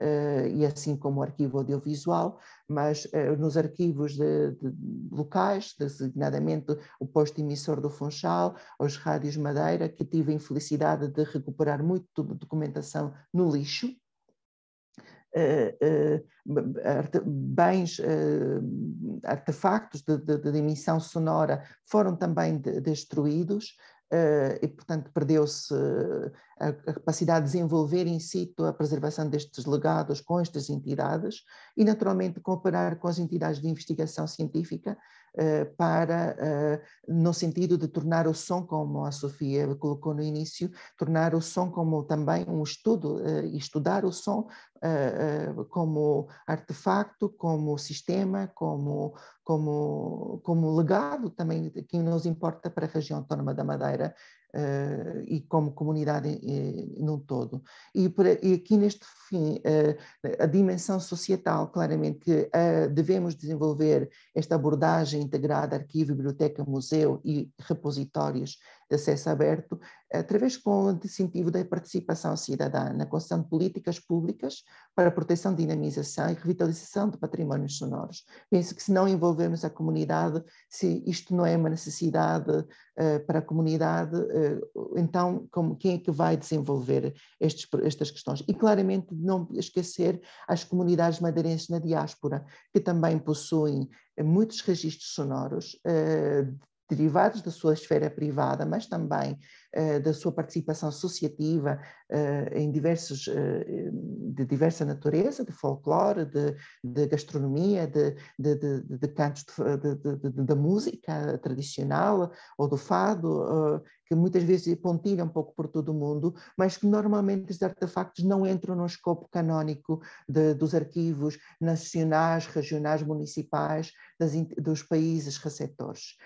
uh, e assim como o arquivo audiovisual, mas uh, nos arquivos de, de locais, designadamente o posto emissor do Funchal, as rádios Madeira, que tive a infelicidade de recuperar muito documentação no lixo, eh, eh, eh, bens, artefactos de, de, de, emissão sonora foram também de, destruídos e, portanto, perdeu-se a, a capacidade de desenvolver in situ a preservação destes legados com estas entidades e, naturalmente, cooperar com as entidades de investigação científica para, no sentido de tornar o som, como a Sofia colocou no início, tornar o som como também um estudo, estudar o som uh, como artefacto, como sistema, como, como, como legado também que nos importa para a região autónoma da Madeira Uh, e como comunidade uh, num todo. E, por, e, aqui neste fim, uh, a dimensão societal, claramente que devemos desenvolver esta abordagem integrada arquivo, biblioteca, museu e repositórios de acesso aberto, através com o incentivo da participação cidadã na construção de políticas públicas para proteção, dinamização e revitalização de patrimónios sonoros. Penso que se não envolvermos a comunidade, se isto não é uma necessidade uh, para a comunidade, uh, então como, quem é que vai desenvolver estes, estas questões? E claramente não esquecer as comunidades madeirenses na diáspora, que também possuem muitos registros sonoros uh, derivados da sua esfera privada, mas também eh, da sua participação associativa eh, em diversos, eh, de diversa natureza, de folclore, de, de gastronomia, de, de, de cantos da música tradicional ou do fado, que muitas vezes pontilham um pouco por todo o mundo, mas que normalmente os artefactos não entram no escopo canónico de, dos arquivos nacionais, regionais, municipais das, dos países receptores.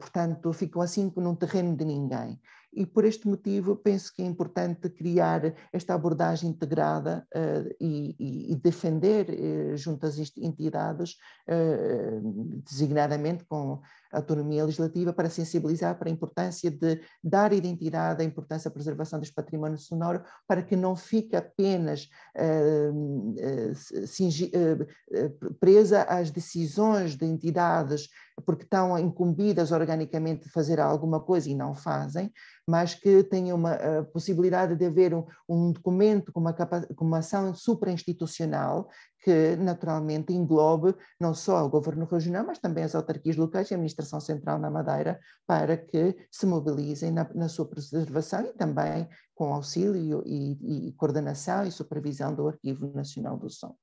portanto, ficam assim num terreno de ninguém e por este motivo penso que é importante criar esta abordagem integrada uh, e, e, defender uh, junto às entidades, uh, designadamente com autonomia legislativa para sensibilizar para a importância de dar identidade, a importância da preservação deste património sonoro, para que não fique apenas uh, uh, uh, presa às decisões de entidades porque estão incumbidas organicamente de fazer alguma coisa e não fazem, mas que tenha uma eh, possibilidade de haver um, um documento com uma, com uma ação supra-institucional que naturalmente englobe não só o governo regional, mas também as autarquias locais e a administração central na Madeira, para que se mobilizem na, na sua preservação e também com auxílio e, e, coordenação e supervisão do Arquivo Nacional do Som.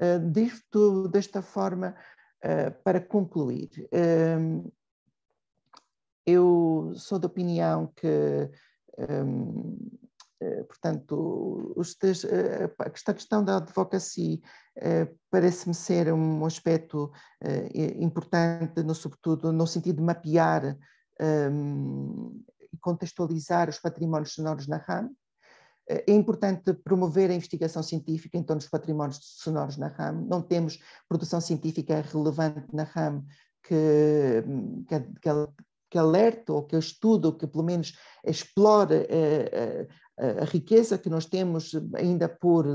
Uh, eh, disto, desta forma, uh, para concluir, um, eh, eu sou de opinião que um, eh, portanto, os, eh, esta questão da advocacia eh, parece-me ser um aspecto importante, no, sobretudo no sentido de mapear um, ehm, e contextualizar os patrimónios sonoros na RAM. É importante promover a investigação científica em torno dos patrimónios sonoros na RAM. Não temos produção científica relevante na RAM que, que, que que alerte ou que estude ou que pelo menos explore eh, a riqueza que nós temos ainda por,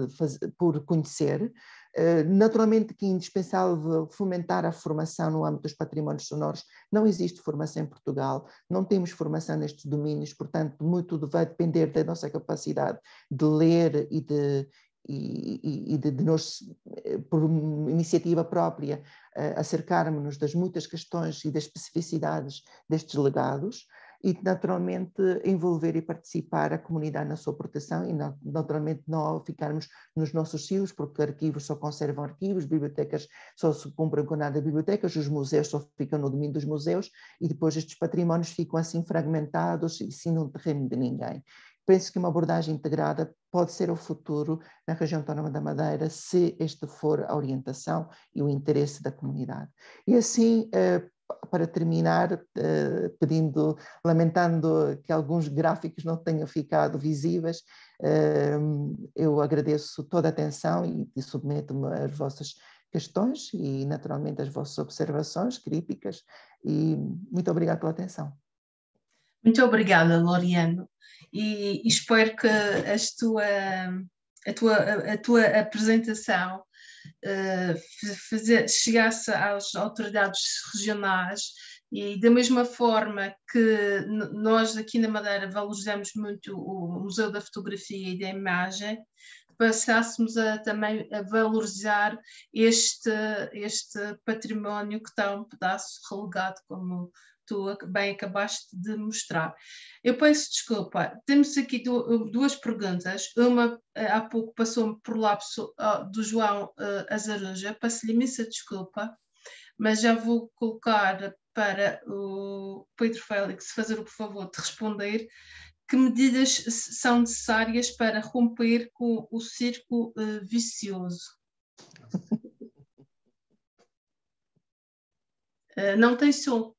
por conhecer. Eh, naturalmente que é indispensável fomentar a formação no âmbito dos patrimónios sonoros. Não existe formação em Portugal, não temos formação nestes domínios, portanto, muito vai depender da nossa capacidade de ler e de, e, e de, de, nós, eh, por iniciativa própria, eh, acercarmos-nos das muitas questões e das especificidades destes legados e naturalmente envolver e participar a comunidade na sua proteção e naturalmente não ficarmos nos nossos silos, porque arquivos só conservam arquivos, bibliotecas só se compram com nada bibliotecas, os museus só ficam no domínio dos museus e depois estes patrimónios ficam assim fragmentados e sim no terreno de ninguém. Penso que uma abordagem integrada pode ser o futuro na região autónoma da Madeira, se este for a orientação e o interesse da comunidade. E assim, eh, para terminar, eh, pedindo, lamentando que alguns gráficos não tenham ficado visíveis, ehm, eu agradeço toda a atenção e, e submeto-me às vossas questões e, naturalmente, às vossas observações, críticas, e muito obrigada pela atenção. Muito obrigada, Loriano, e, e espero que tua, a, tua, a tua apresentação eh, fazer, chegasse às autoridades regionais e da mesma forma que nós aqui na Madeira valorizamos muito o Museu da Fotografia e da Imagem, passássemos a, também a valorizar este, este património que está um pedaço relegado, como tu bem acabaste de mostrar. Eu peço desculpa, temos aqui duas perguntas. Uma eh, há pouco passou-me por lapso do João eh, Azaruja, peço-lhe imensa desculpa, mas já vou colocar para o Pedro Félix fazer o favor de responder que medidas são necessárias para romper com o circo uh, eh, vicioso? uh, *laughs* não tem som.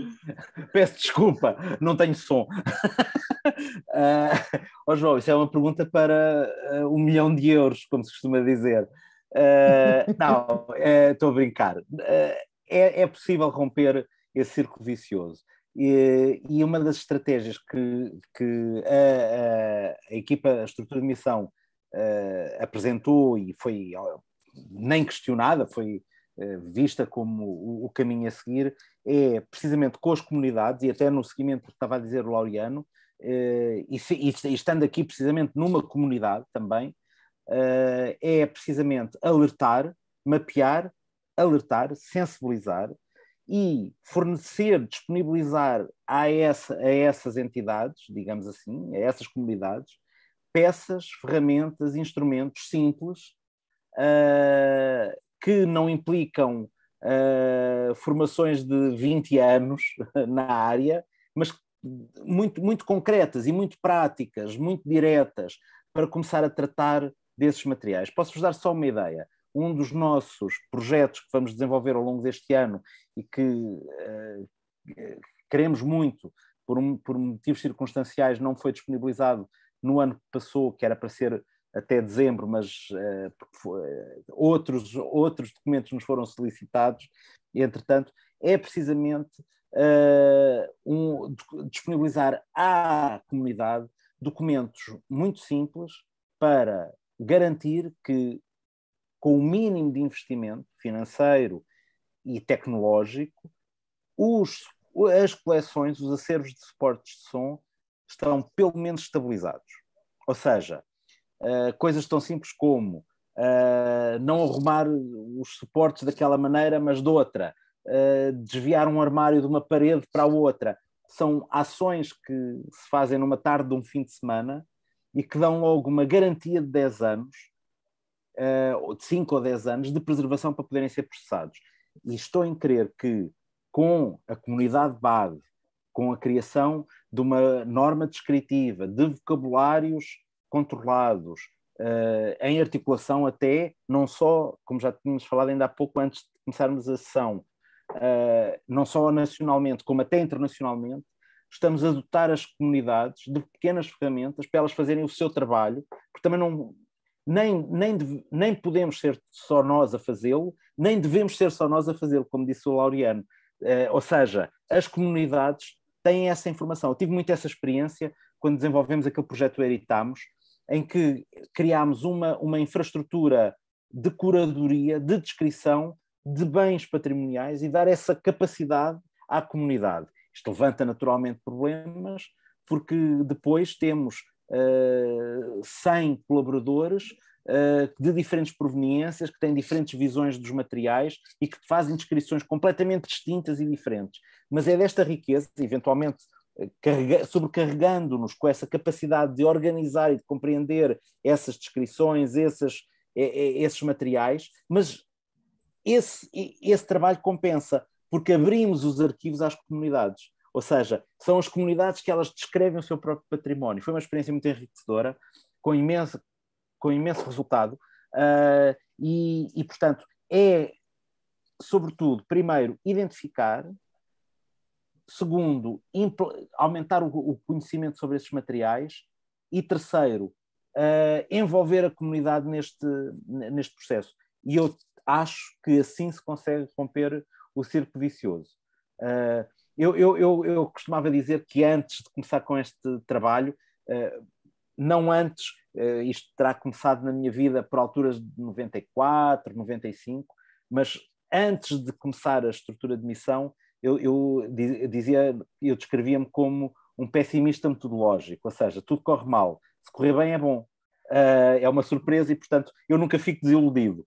*laughs* Peço desculpa, não tenho som. uh, *laughs* oh João, isso é uma pergunta para uh, um milhão de euros, como se costuma dizer. Uh, não, é, estou uh, a brincar. É, é, possível romper esse círculo vicioso. E, e uma das estratégias que, que a, a, equipa, a estrutura de missão apresentou e foi nem questionada, foi eh, vista como o caminho a seguir, é precisamente com as comunidades, e até no seguimento que estava a dizer o Laureano, eh, e, estando aqui precisamente numa comunidade também, eh, é precisamente alertar, mapear, alertar, sensibilizar e fornecer, disponibilizar a, essa, a essas entidades, digamos assim, a essas comunidades, peças, ferramentas, instrumentos simples Uh, que não implicam uh, formações de 20 anos *laughs* na área, mas muito, muito concretas e muito práticas, muito diretas, para começar a tratar desses materiais. Posso-vos dar só uma ideia. Um dos nossos projetos que vamos desenvolver ao longo deste ano e que uh, queremos muito, por, um, por motivos circunstanciais, não foi disponibilizado no ano que passou, que era para ser até dezembro, mas uh, outros, outros documentos nos foram solicitados, entretanto, é precisamente uh, um, disponibilizar à comunidade documentos muito simples para garantir que, com o mínimo de investimento financeiro e tecnológico, os, as coleções, os acervos de suportes de som estão pelo menos estabilizados. Ou seja, ah, coisas tão simples como uh, não arrumar os suportes daquela maneira, mas de outra, uh, desviar um armário de uma parede para a outra. São ações que se fazem numa tarde de um fim de semana e que dão logo uma garantia de 10 anos, ou de 5 ou 10 anos, de preservação para poderem ser processados. E estou em crer que, com a comunidade BAD, com a criação de uma norma descritiva, de vocabulários controlados, uh, em articulação até, não só, como já tínhamos falado ainda há pouco antes de começarmos a sessão, uh, não só nacionalmente, como até internacionalmente, estamos a dotar as comunidades de pequenas ferramentas para elas fazerem o seu trabalho, porque também não, nem, nem, deve, nem podemos ser só nós a fazê-lo, nem devemos ser só nós a fazê-lo, como disse o Laureano. Uh, ou seja, as comunidades têm essa informação. Eu tive muito essa experiência quando desenvolvemos aquele projeto Eritamos, em que criámos uma, uma infraestrutura de curadoria, de descrição de bens patrimoniais e dar essa capacidade à comunidade. Isto levanta naturalmente problemas, porque depois temos uh, eh, 100 colaboradores uh, de diferentes proveniências, que têm diferentes visões dos materiais e que fazem descrições completamente distintas e diferentes. Mas é desta riqueza, eventualmente sobrecarregando-nos com essa capacidade de organizar e de compreender essas descrições, esses, esses materiais, mas esse, esse trabalho compensa, porque abrimos os arquivos às comunidades. Ou seja, são as comunidades que elas descrevem o seu próprio património. Foi uma experiência muito enriquecedora, com imenso, com imenso resultado, uh, e, e, portanto, é, sobretudo, primeiro, identificar Segundo, aumentar o, o, conhecimento sobre esses materiais. E terceiro, uh, envolver a comunidade neste, neste processo. E eu acho que assim se consegue romper o circo vicioso. Uh, eu, eu, eu, eu, costumava dizer que antes de começar com este trabalho, uh, não antes, uh, isto terá começado na minha vida por alturas de 94, 95, mas antes de começar a estrutura de missão, eu, eu dizia, eu descrevia-me como um pessimista metodológico, ou seja, tudo corre mal, se correr bem é bom, uh, é uma surpresa e, portanto, eu nunca fico desiludido.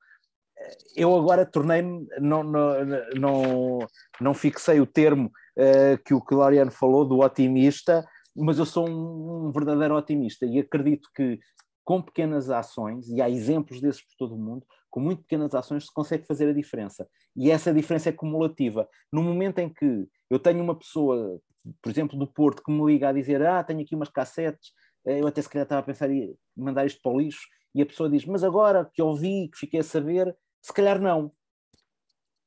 Eu agora tornei-me, não, não, não, não fixei o termo uh, que o Clariano falou do otimista, mas eu sou um, um verdadeiro otimista e acredito que com pequenas ações, e há exemplos desses por todo o mundo, com muito pequenas ações se consegue fazer a diferença. E essa diferença é cumulativa. No momento em que eu tenho uma pessoa, por exemplo, do Porto, que me liga a dizer: Ah, tenho aqui umas cassetes, eh, eu até se calhar estava a pensar em mandar isto para o lixo, e a pessoa diz: Mas agora que ouvi, que fiquei a saber, se calhar não.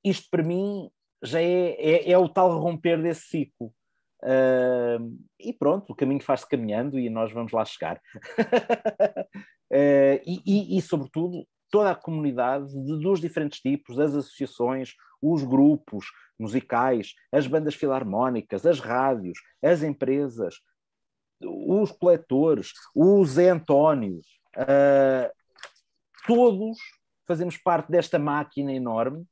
Isto para mim já é, é, é o tal romper desse ciclo. Uh, e pronto, o caminho faz-se caminhando e nós vamos lá chegar. uh, *laughs* e, e, e, sobretudo, toda a comunidade, de, dos diferentes tipos, das associações, os grupos musicais, as bandas filarmónicas, as rádios, as empresas, os coletores, os Antónios, uh, todos fazemos parte desta máquina enorme.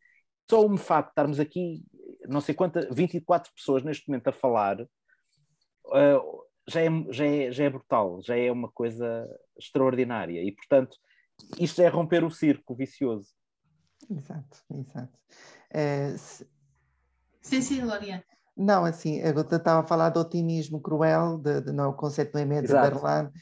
Só o facto de estarmos aqui, não sei quantas, 24 pessoas neste momento a falar, uh, já, é, já, é, já é brutal, já é uma coisa extraordinária. E, portanto, isto é romper o circo vicioso. Exato, exato. Eh, se... Sim, sim, Loriana. Não, assim, eu estava a falar do otimismo cruel, de, de, não, é o conceito do Emédio de Berlan, uh,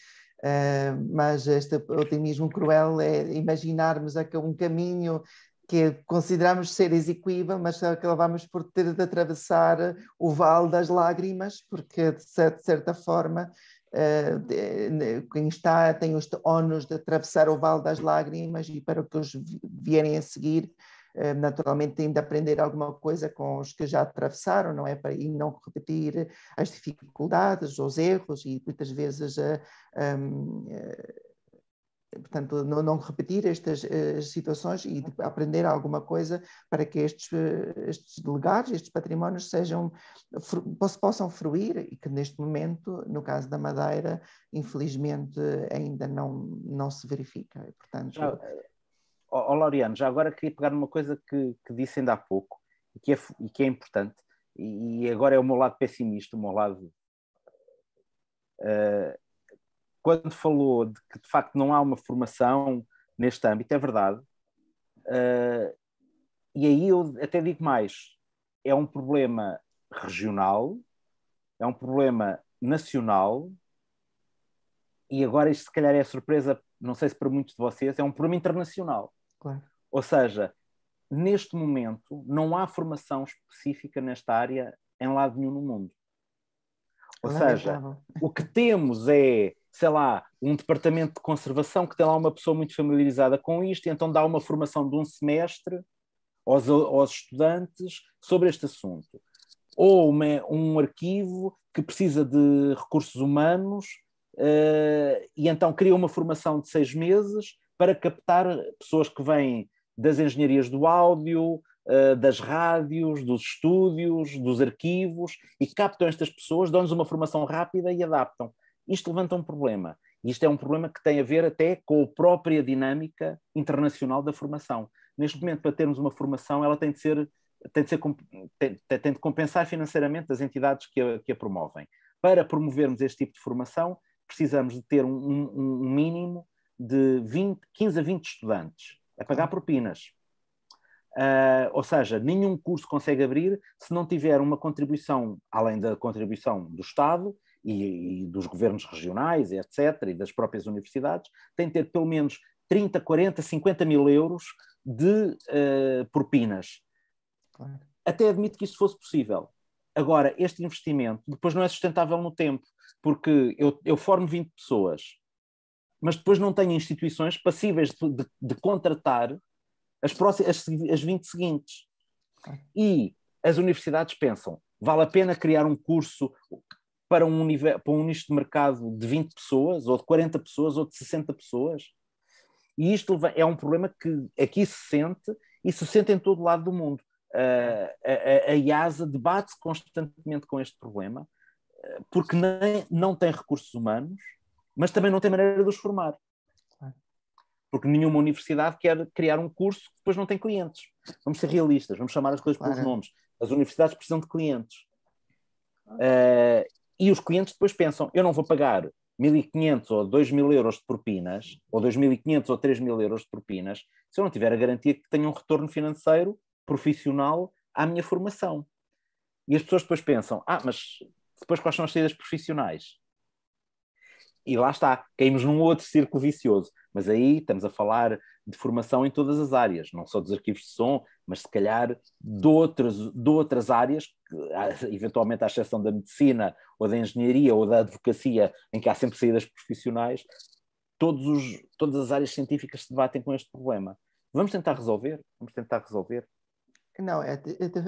eh, mas este otimismo cruel é imaginarmos um caminho que consideramos ser exequível, mas que vamos por ter de atravessar o vale das lágrimas, porque de certa, de certa forma eh, quem está tem os ónus de atravessar o vale das lágrimas e para que os vierem a seguir, eh, naturalmente têm de aprender alguma coisa com os que já atravessaram, não é? E não repetir as dificuldades, os erros e muitas vezes a, a, a portanto, não, não repetir estas uh, situações e aprender alguma coisa para que estes, uh, estes delegados, estes patrimónios sejam, fru, possam fruir e que neste momento, no caso da Madeira, infelizmente ainda não, não se verifica. portanto, já, oh, oh, Laureano, já agora queria pegar numa coisa que, que disse ainda há pouco e que é, e que é importante e, e agora é o meu lado pessimista, o meu lado... Uh, quando falou de que de facto não há uma formação neste âmbito, é verdade. Uh, e aí eu até digo mais: é um problema regional, é um problema nacional, e agora isto se calhar é surpresa, não sei se para muitos de vocês, é um problema internacional. Claro. Ou seja, neste momento não há formação específica nesta área em lado nenhum no mundo. Ou é seja, o que temos é sei lá, um departamento de conservação que tem lá uma pessoa muito familiarizada com isto, então dá uma formação de um semestre aos, aos estudantes sobre este assunto. Ou uma, um arquivo que precisa de recursos humanos uh, e então cria uma formação de seis meses para captar pessoas que vêm das engenharias do áudio, uh, das rádios, dos estúdios, dos arquivos e captam estas pessoas, dão-lhes uma formação rápida e adaptam isto levanta um problema. E isto é um problema que tem a ver até com a própria dinâmica internacional da formação. Neste momento, para termos uma formação, ela tem de ser tem de, ser, tem, tem de compensar financeiramente as entidades que a, que a promovem. Para promovermos este tipo de formação, precisamos de ter um, um, um mínimo de 20, 15 a 20 estudantes a pagar propinas. Uh, ah, ou seja, nenhum curso consegue abrir se não tiver uma contribuição, além da contribuição do Estado, e, e dos governos regionais, etc., e das próprias universidades, tem de ter pelo menos 30, 40, 50 mil euros de uh, propinas. Claro. Até admito que isso fosse possível. Agora, este investimento depois não é sustentável no tempo, porque eu, eu formo 20 pessoas, mas depois não tenho instituições passíveis de, de, de contratar as, próximas, as, as 20 seguintes. E as universidades pensam, vale a pena criar um curso para um, nível para um nicho de mercado de 20 pessoas, ou de 40 pessoas, ou de 60 pessoas. E isto é um problema que aqui se sente e se sente em todo lado do mundo. a, a, a IASA debate-se constantemente com este problema, porque nem, não tem recursos humanos, mas também não tem maneira de os formar. Porque nenhuma universidade quer criar um curso que depois não tem clientes. Vamos ser realistas, vamos chamar as coisas pelos nomes. As universidades precisam de clientes. Uh, e os clientes depois pensam: eu não vou pagar 1.500 ou 2.000 euros de propinas, ou 2.500 ou 3.000 euros de propinas, se eu não tiver a garantia que tenho um retorno financeiro profissional à minha formação. E as pessoas depois pensam: ah, mas depois quais são as saídas profissionais? E lá está, caímos num outro círculo vicioso. Mas aí estamos a falar de formação em todas as áreas, não só dos arquivos de som, mas se calhar de outras, de outras áreas eventualmente à exceção da medicina ou da engenharia ou da advocacia, em que há sempre saídas profissionais, todos os, todas as áreas científicas se debatem com este problema. Vamos tentar resolver? Vamos tentar resolver? Não, é,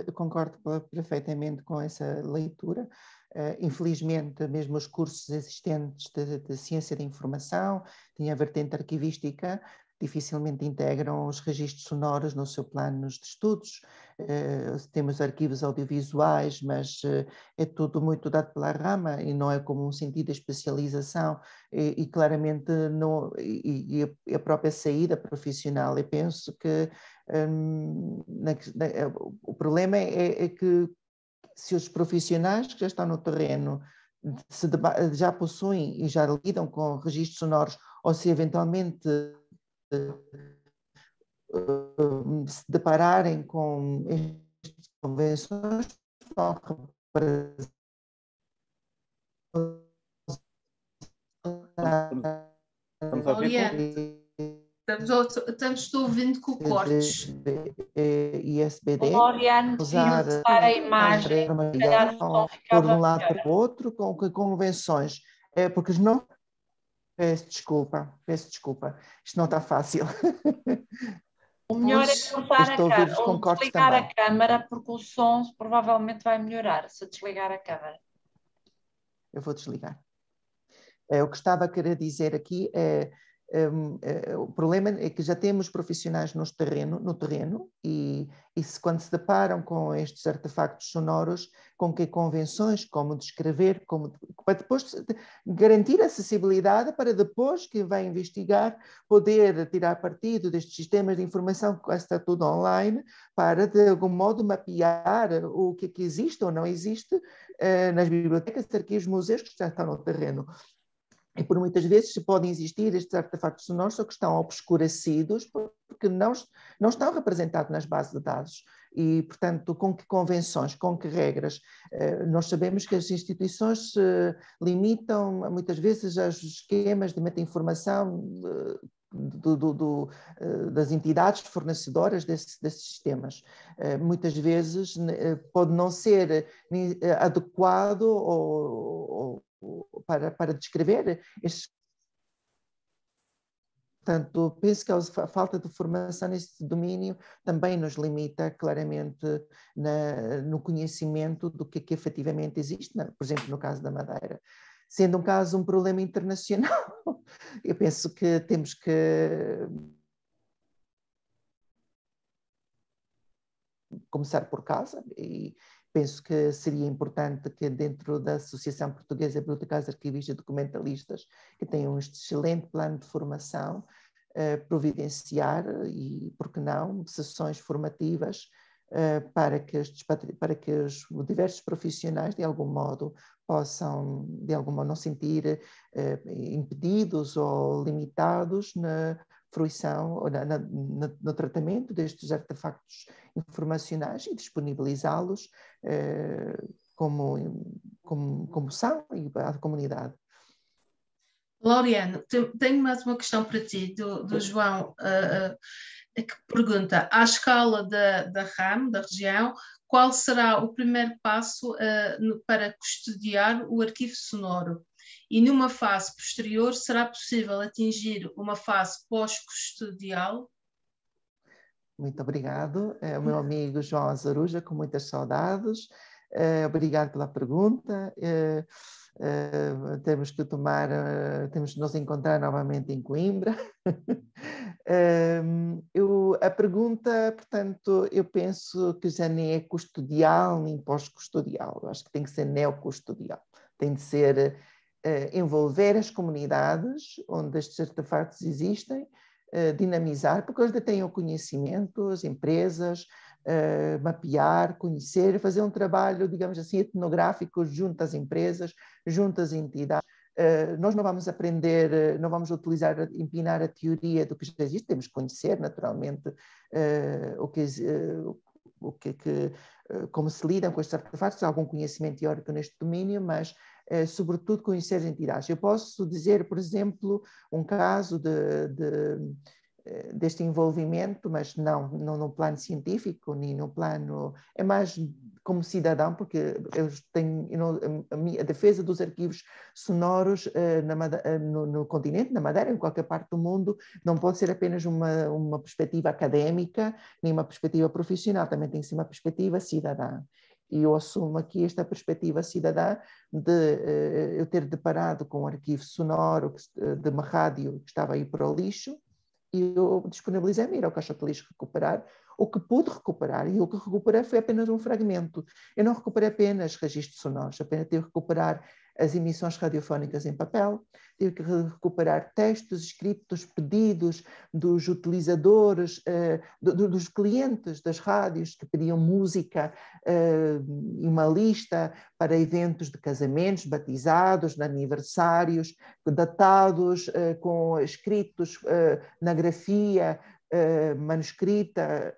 eu concordo perfeitamente com essa leitura. Eh, infelizmente, mesmo os cursos existentes de, de ciência da informação, tinha a vertente arquivística, dificilmente integram os registros sonoros no seu plano de estudos. Uh, temos arquivos audiovisuais, mas uh, é tudo muito dado pela rama e não é como um sentido de especialização e, e claramente não, e, e, a própria saída profissional. Eu penso que um, na, na, eh, o problema é, é, é que se os profissionais que já estão no terreno já possuem e já lidam com registros sonoros, ou se eventualmente se depararem com estas convenções, vão Estamos a ouvir. Estamos, estamos ouvindo com cortes. ISBD. Floriano, usar eh, a imagem, por um lado para o outro, com convenções. É, porque as não Peço desculpa, peço desculpa. Isto não está fácil. *laughs* O melhor pois, é cortar a, câmara, ou desligar também. a câmera, porque o som provavelmente vai melhorar se desligar a câmara. Eu vou desligar. Eh, o que estava a querer dizer aqui é um, uh, eh, o problema é que já temos profissionais nos terreno, no terreno e, e se, quando se deparam com estes artefactos sonoros, com que convenções, como descrever, como, para depois garantir acessibilidade para depois que vai investigar poder tirar partido destes sistemas de informação que está tudo online para de algum modo mapear o que, é que existe ou não existe uh, nas bibliotecas, arquivos, museus que já estão no terreno. E por muitas vezes podem existir estes artefatos sonoros, só que estão obscurecidos porque não, não estão representados nas bases de dados. E, portanto, com que convenções, com que regras? Eh, nós sabemos que as instituições se eh, limitam, muitas vezes, aos esquemas de meta-informação eh, do, do, do, das entidades fornecedoras desses sistemas. Muitas vezes pode não ser adequado ou, para, para descrever estes Portanto, penso que a falta de formação neste domínio também nos limita claramente na, no conhecimento do que, é que efetivamente existe, na, por exemplo, no caso da Madeira. Sendo um caso um problema internacional, *laughs* eu penso que temos que começar por casa e, penso que seria importante que dentro da Associação Portuguesa de Bibliotecários, Arquivistas e Documentalistas, que tem um excelente plano de formação, eh, providenciar eh, e, por que não, sessões formativas eh, para que, estes, para que os diversos profissionais, de algum modo, possam, de algum modo, não sentir impedidos ou limitados na, fruição, na, na, no tratamento destes artefactos informacionais e disponibilizá-los eh, como, como, como são e à comunidade. Laureano, tenho mais uma questão para ti, do, do João, uh, que pergunta: à escala da, da RAM, da região, qual será o primeiro passo uh, para custodiar o arquivo sonoro? e numa fase posterior será possível atingir uma fase pós-custodial? Muito obrigado, é, o meu *laughs* amigo João Azaruja, com muitas saudades. É, obrigado pela pergunta. É, é, temos que tomar, é, temos que nos encontrar novamente em Coimbra. *laughs* É, eu, a pergunta, portanto, eu penso que já nem é custodial nem pós-custodial. acho que tem que ser neocustodial. Tem de ser eh, envolver as comunidades onde estes artefatos existem, eh, dinamizar, porque eles detêm o conhecimento, as empresas, Uh, mapear, conhecer, fazer um trabalho, digamos assim, etnográfico junto às empresas, junto às entidades. Uh, nós não vamos aprender, não vamos utilizar, empinar a teoria do que já existe, temos que conhecer naturalmente uh, o que, o que, é que como se lidam com estes artefatos, há algum conhecimento teórico neste domínio, mas eh, sobretudo conhecer as entidades. Eu posso dizer, por exemplo, um caso de, de eh, deste envolvimento, mas não, não no plano científico, nem no plano. É mais como cidadão, porque eu tenho. a, minha, a, defesa dos arquivos sonoros eh, na, no, no, continente, na Madeira, em qualquer parte do mundo, não pode ser apenas uma, uma perspectiva académica, nem uma perspectiva profissional, também tem que ser uma perspectiva cidadã. E eu assumo aqui esta perspectiva cidadã de eh, eu ter deparado com um arquivo sonoro eh, de uma rádio que estava aí para o lixo e eu disponibilizei-me ir ao caixa de lixo recuperar o que pude recuperar, e o que recuperei foi apenas um fragmento. Eu não recuperei apenas registros sonoros, apenas tive que recuperar as emissões radiofónicas em papel, tive que recuperar textos, escritos, pedidos dos utilizadores, eh, do, dos clientes das rádios que pediam música eh, e uma lista para eventos de casamentos, batizados, aniversários, datados eh, com escritos na grafia manuscrita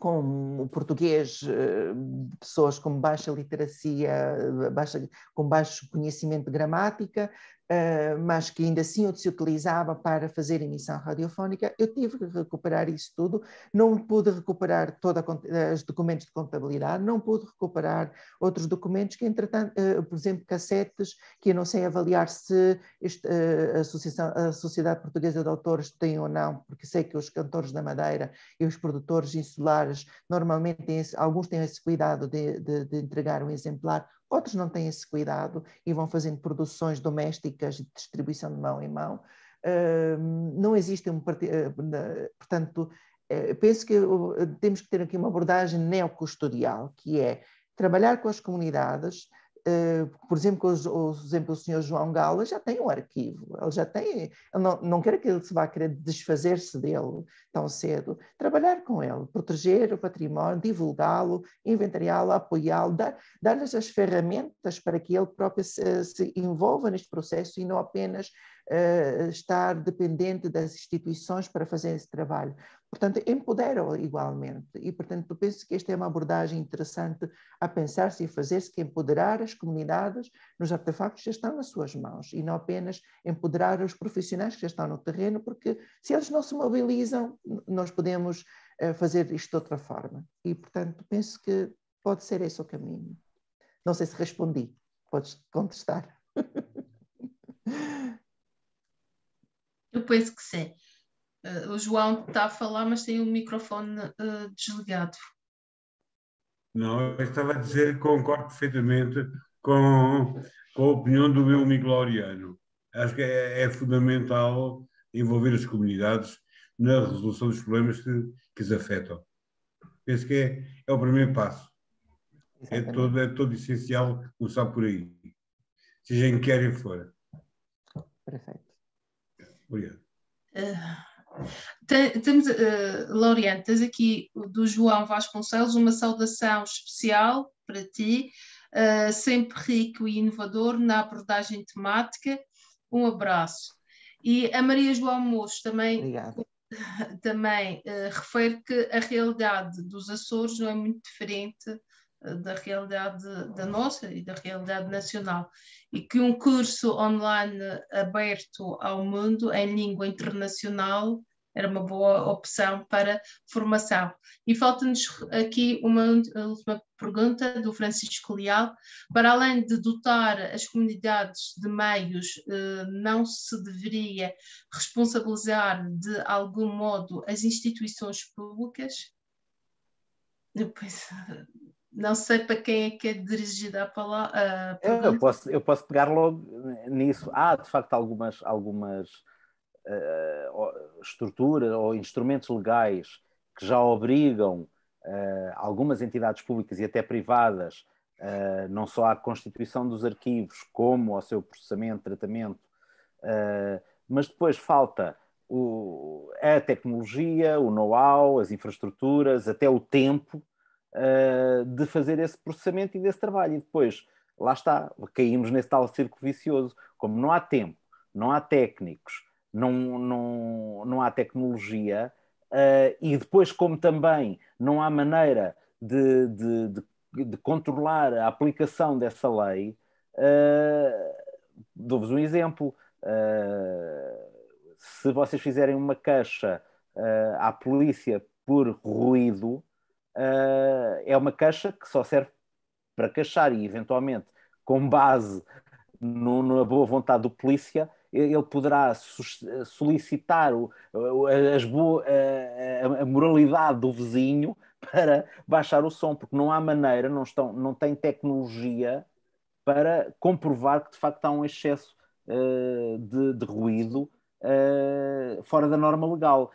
com o português, eh, pessoas com baixa literacia, baixa, com baixo conhecimento de gramática, ah, mas que ainda assim se utilizava para fazer emissão radiofónica. Eu tive que recuperar isso tudo, não pude recuperar todos ah, os documentos de contabilidade, não pude recuperar outros documentos que, entretanto, uh, por exemplo, cassetes, que eu não sei avaliar se este, uh, a, Associação, a Sociedade Portuguesa de Autores tem ou não, porque sei que os cantores da Madeira e os produtores insulares normalmente têm, alguns têm esse cuidado de, de, de entregar um exemplar Outros não têm esse cuidado e vão fazendo produções domésticas de distribuição de mão em mão. não existe um. Eh, portanto, eh, penso que eh, temos que ter aqui uma abordagem neocustodial, que é trabalhar com as comunidades, eh, por exemplo, com exemplo, o senhor João Gala já tem um arquivo, ele já tem, ele não, não quero que ele se vá querer desfazer-se dele tão cedo. Trabalhar com ele, proteger o património, divulgá-lo, inventariá-lo, apoiá-lo, dar lhes as ferramentas para que ele próprio se, se envolva neste processo e não apenas estar dependente das instituições para fazer esse trabalho. Portanto, empoderam igualmente. E, portanto, eu penso que esta é uma abordagem interessante a pensar-se e fazer-se, que é empoderar as comunidades nos artefactos já estão nas suas mãos e não apenas empoderar os profissionais que já estão no terreno, porque se eles não se mobilizam, nós podemos eh, fazer isto de outra forma. E, portanto, penso que pode ser esse o caminho. Não sei se respondi. Podes contestar. penso que sim. Uh, o João está a falar, mas tem o microfone uh, desligado. Não, eu estava a dizer que concordo perfeitamente com, com a opinião do meu amigo Laureano. Acho que é, é fundamental envolver as comunidades na resolução dos problemas que, que os afetam. Penso que é, é o primeiro passo. É todo, é todo essencial começar por aí, seja em que área for. Perfeito. Obrigado. Uh, temos, uh, eh, Laureano, tens aqui do João Vasconcelos uma saudação especial para ti, uh, sempre rico e inovador na abordagem temática. Um abraço. E a Maria João Moço também, *laughs* também uh, refere que a realidade dos Açores não é muito diferente da realidade da nossa e da realidade nacional. E que um curso online aberto ao mundo em língua internacional era uma boa opção para formação. E falta-nos aqui uma última pergunta do Francisco Leal. Para além de dotar as comunidades de meios, eh, não se deveria responsabilizar de algum modo as instituições públicas? Depois, não sei para quem é que é dirigida a palavra. eu, posso, eu posso pegar logo nisso. Há, de facto, algumas, algumas uh, estruturas ou instrumentos legais que já obrigam uh, algumas entidades públicas e até privadas, uh, não só à constituição dos arquivos, como ao seu processamento, tratamento, mas depois falta. O, a tecnologia, o know-how, as infraestruturas, até o tempo uh, de fazer esse processamento e desse trabalho. E depois, lá está, caímos nesse tal círculo vicioso. Como não há tempo, não há técnicos, não, não, não há tecnologia, uh, e depois, como também não há maneira de, de, de, de controlar a aplicação dessa lei, uh, dou-vos um exemplo. Uh, se vocês fizerem uma caixa uh, à polícia por ruído, uh, é uma caixa que só serve para caixar e, eventualmente, com base no, na boa vontade do polícia, ele poderá solicitar o, a, a, moralidade do vizinho para baixar o som, porque não há maneira, não, estão, não tem tecnologia para comprovar que de facto há um excesso uh, de, de, ruído uh, fora da norma legal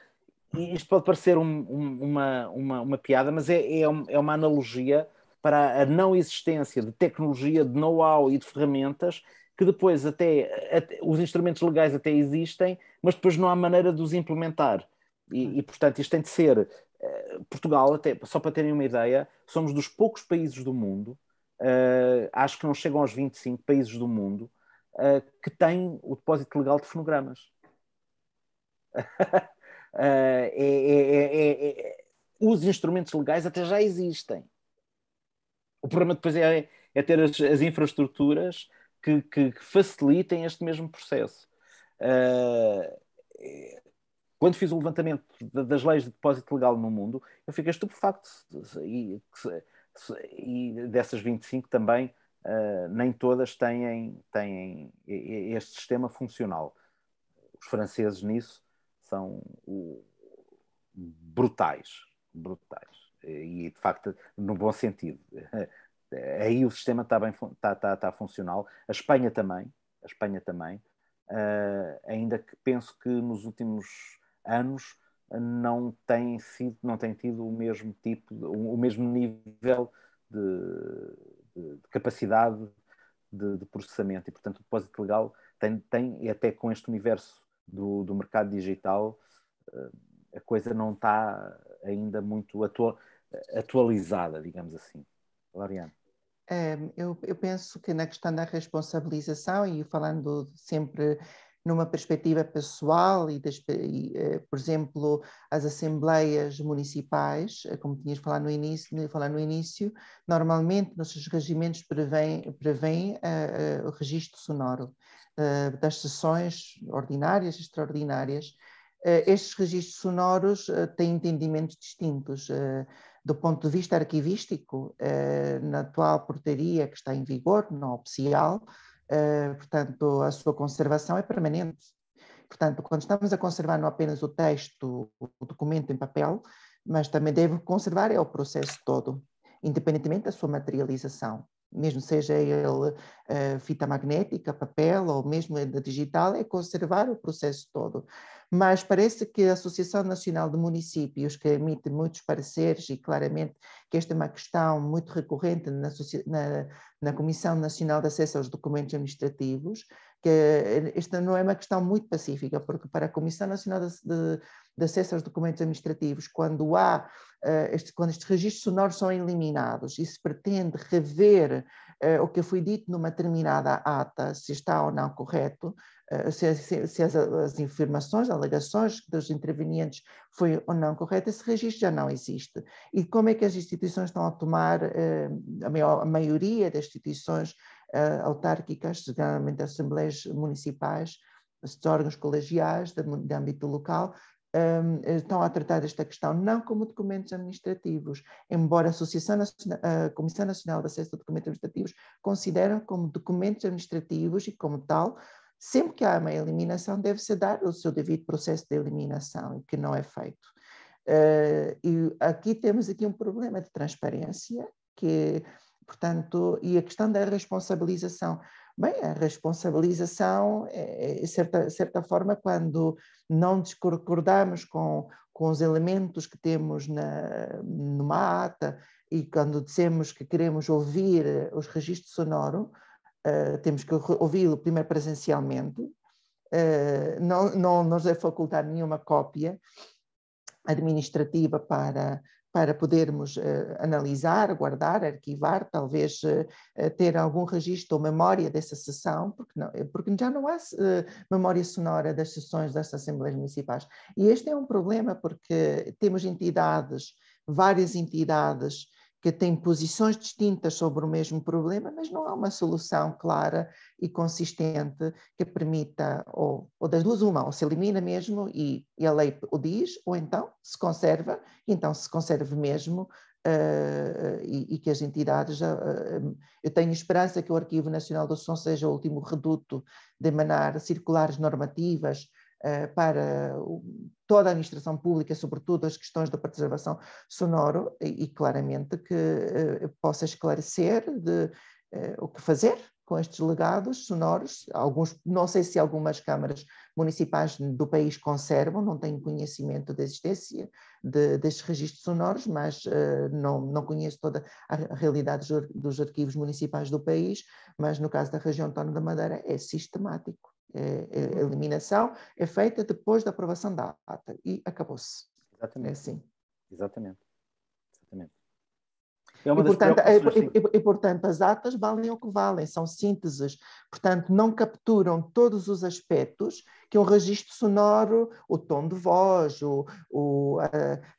isto pode parecer um, um, uma, uma, uma, piada, mas é, é, é uma analogia para a não existência de tecnologia, de know-how e de ferramentas que depois até, até, os instrumentos legais até existem, mas depois não há maneira de os implementar. E, e portanto, isto tem de ser. Eh, Portugal, até, só para terem uma ideia, somos dos poucos países do mundo, eh, acho que não chegam aos 25 países do mundo, eh, que têm o depósito legal de fonogramas. *laughs* é, é, os instrumentos legais até já existem. O problema depois é, é ter as, as infraestruturas que, que, que, facilitem este mesmo processo. Uh, quando fiz o levantamento das leis de depósito legal no mundo, eu fiquei estupefacto. E, e dessas 25 também, uh, nem todas têm, têm este sistema funcional. Os franceses nisso são o, brutais, brutais. E, de facto, no bom sentido. *laughs* Aí o sistema está, bem, está, está, está funcional. A Espanha também, a Espanha também. Uh, ainda que penso que nos últimos anos não tem, sido, não tem tido o mesmo tipo, o mesmo nível de, de, de capacidade de, de, processamento e, portanto, o depósito legal tem, tem, e até com este universo do, do mercado digital, eh, a coisa não está ainda muito atua, atualizada, digamos assim. Lauriane. Um, é, eu, eu, penso que na questão da responsabilização, e falando sempre numa perspectiva pessoal, e, das, e eh, por exemplo, as assembleias municipais, eh, como tinhas falado no início, né, falar no início normalmente nossos regimentos prevêem prevê, uh, o registro sonoro. Eh, das sessões ordinárias, extraordinárias, uh, estes registros sonoros eh, têm entendimentos distintos. do ponto de vista arquivístico, na atual portaria que está em vigor, na oficial, portanto, a sua conservação é permanente. Portanto, quando estamos a conservar não apenas o texto, o documento em papel, mas também deve conservar é o processo todo, independentemente da sua materialização mesmo seja ele uh, fita magnética, papel ou mesmo da digital, é conservar o processo todo. Mas parece que a Associação Nacional de Municípios, que emite muitos pareceres, e claramente que esta é uma questão muito recorrente na, na, na Comissão Nacional de Acesso aos Documentos Administrativos, que esta eh, não é uma questão muito pacífica, porque para a Comissão Nacional de, de, de Acesso aos Documentos Administrativos, quando há uh, este, quando estes registros sonoros são eliminados e se pretende rever uh, o que foi dito numa determinada ata, se está ou não correto, uh, se, se, se as, as, informações, alegações dos intervenientes foi ou não correta, esse registro já não existe. E como é que as instituições estão a tomar, a, maior, a maioria das instituições uh, autárquicas, seguramente assembleias municipais, órgãos colegiais de, de âmbito local, um, ehm, estão a tratar desta questão não como documentos administrativos, embora a, Associação Nacional, a Comissão Nacional de Acesso a Documentos Administrativos considera como documentos administrativos e como tal, sempre que há uma eliminação deve-se dar o seu devido processo de eliminação, que não é feito. Uh, e aqui temos aqui um problema de transparência, que Portanto, e a questão da responsabilização. Bem, a responsabilização, é, é, é, certa, certa forma, quando não discordamos com, com os elementos que temos na, numa ata e quando dissemos que queremos ouvir eh, os registros sonoros uh, eh, temos que ouvi-lo primeiro presencialmente, uh, não, não nos é facultar nenhuma cópia administrativa para, para podermos uh, analisar, guardar, arquivar, talvez uh, ter algum registro ou memória dessa sessão, porque, não, porque já não há uh, memória sonora das sessões das Assembleias Municipais. E este é um problema porque temos entidades, várias entidades, que têm posições distintas sobre o mesmo problema, mas não há é uma solução clara e consistente que permita, ou, ou das duas, uma, ou se elimina mesmo e, e, a lei o diz, ou então se conserva, e então se conserve mesmo. Uh, e, e, que as entidades. Uh, eu tenho esperança que o Arquivo Nacional do Som seja o último reduto de emanar circulares normativas eh, para toda a administração pública, sobretudo as questões da preservação sonoro, e, claramente que eh, possa esclarecer de, eh, o que fazer com estes legados sonoros. Alguns, não sei se algumas câmaras municipais do país conservam, não tenho conhecimento da existência de, destes registros sonoros, mas não, não conheço toda a realidade dos arquivos municipais do país, mas no caso da região autónoma da Madeira é sistemático. Eh, eh, eliminação é feita depois da aprovação da ata e acabou-se. É Exatamente. É assim. Exatamente. É e, portanto, é, e, e, portanto, as atas valem o que valem, são sínteses, portanto, não capturam todos os aspectos que um registro sonoro, o tom de voz, o, o a,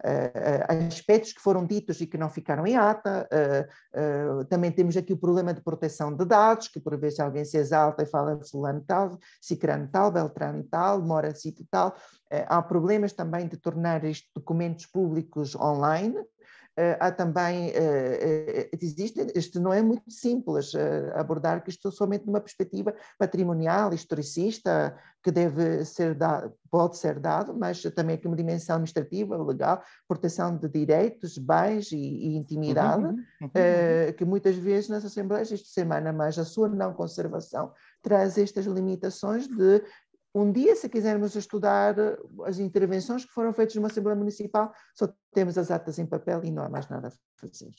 a, a aspectos que foram ditos e que não ficaram em ata. A, também temos aqui o problema de proteção de dados, que por vezes alguém se exalta e fala fulano tal, cicrano tal, beltrano tal, mora cito tal. Eh, há problemas também de tornar estes documentos públicos online, eh, há também, eh, eh, existe, isto não é muito simples abordar que isto somente numa perspectiva patrimonial, historicista, que deve ser dado, pode ser dado, mas também com uma dimensão administrativa, legal, proteção de direitos, bens e, e intimidade, uhum, uhum, uhum, uhum. que muitas vezes nas assembleias isto semana mais a sua não conservação traz estas limitações de um dia, se quisermos estudar eh, as intervenções que foram feitas numa Assembleia Municipal, só temos as atas em papel e não há mais nada a fazer.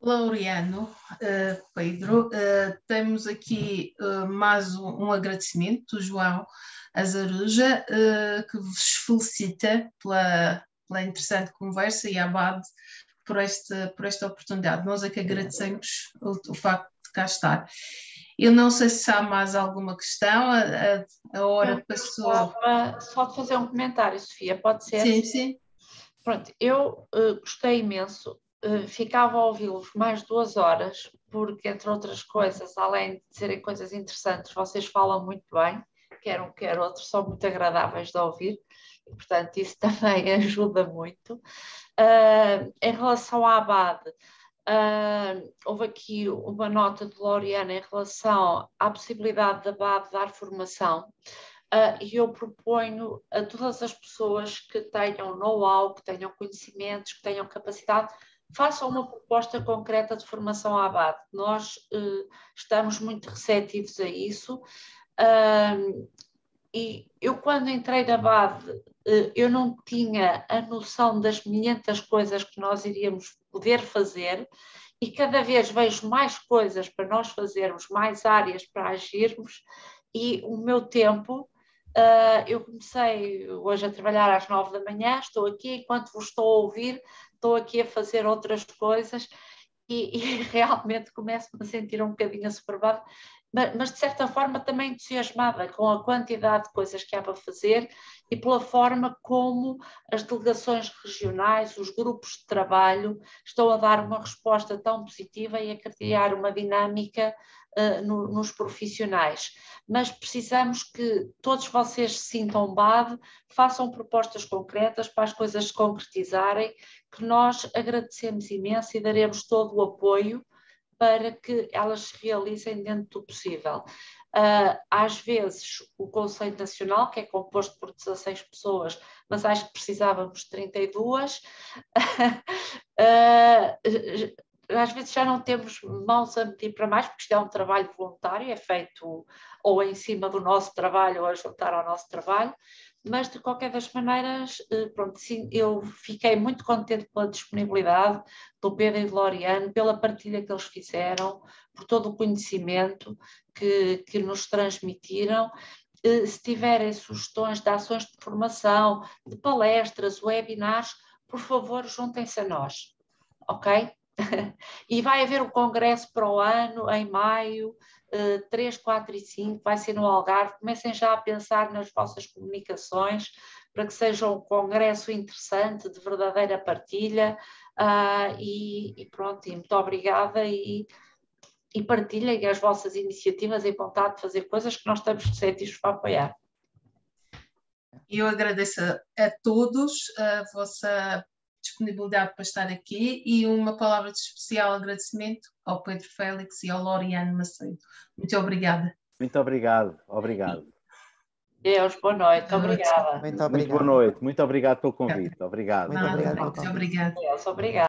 Laureano, eh, Pedro, eh, temos aqui mais um, agradecimento do João Azaruja, que vos felicita pela, pela interessante conversa e a Abad por, por esta oportunidade. Nós é que agradecemos o, o facto de cá estar. Eu não sei se há mais alguma questão, a, a hora não, passou. Só, só de fazer um comentário, Sofia, pode ser? Sim, sim. Pronto, eu uh, gostei imenso, uh, ficava a ouvi-los mais duas horas, porque, entre outras coisas, além de serem coisas interessantes, vocês falam muito bem, quer um, quer outro, são muito agradáveis de ouvir, e, portanto, isso *laughs* também ajuda muito. Uh, em relação à Abade. Ah, houve aqui uma nota de Loriana em relação à possibilidade da BAB dar formação uh, e eu proponho a todas as pessoas que tenham know-how, que tenham conhecimentos, que tenham capacidade, façam uma proposta concreta de formação à BAB. Nós uh, estamos muito receptivos a isso. Uh, e eu, quando entrei na BAD, eh, eu não tinha a noção das milhentas coisas que nós iríamos poder fazer, e cada vez vejo mais coisas para nós fazermos, mais áreas para agirmos, e o meu tempo. Eh, eu comecei hoje a trabalhar às nove da manhã, estou aqui, enquanto vos estou a ouvir, estou aqui a fazer outras coisas e, *laughs* e realmente começo-me a sentir um bocadinho assoberbada mas de certa forma também entusiasmada com a quantidade de coisas que há para fazer e pela forma como as delegações regionais, os grupos de trabalho estão a dar uma resposta tão positiva e a criar uma dinâmica uh, no, nos profissionais. Mas precisamos que todos vocês se sintam BAD, façam propostas concretas para as coisas se concretizarem, que nós agradecemos imenso e daremos todo o apoio para que elas se realizem dentro do possível. Uh, às vezes, o Conselho Nacional, que é composto por 16 pessoas, mas acho que precisávamos de 32, uh, *laughs* ah, às vezes já não temos mãos a medir para mais, porque isto é um trabalho voluntário, é feito ou em cima do nosso trabalho ou a juntar ao nosso trabalho, mas de qualquer das maneiras, eh, pronto, sim, eu fiquei muito contente pela disponibilidade do Pedro e do Loriano, pela partilha que eles fizeram, por todo o conhecimento que, que nos transmitiram. Eh, se tiverem sugestões de ações de formação, de palestras, webinars, por favor, juntem-se a nós, ok? *laughs* e vai haver o um congresso para o ano, em maio, 3, eh, 4 e 5, vai ser no Algarve. Comecem já a pensar nas vossas comunicações para que seja um congresso interessante, de verdadeira partilha. Uh, e, e, pronto, e muito obrigada e, e partilhem as vossas iniciativas e vontade de fazer coisas que nós estamos certos para apoiar. Eu agradeço a todos a vossa disponibilidade para estar aqui e uma palavra de especial agradecimento ao Pedro Félix e ao Loriano Macedo. Muito obrigada. Muito obrigado, obrigado. Deus, boa noite, obrigada. Muito, obrigado. muito boa noite, muito obrigado pelo convite. Obrigado. Muito obrigado. Muito obrigado. Deus, obrigado.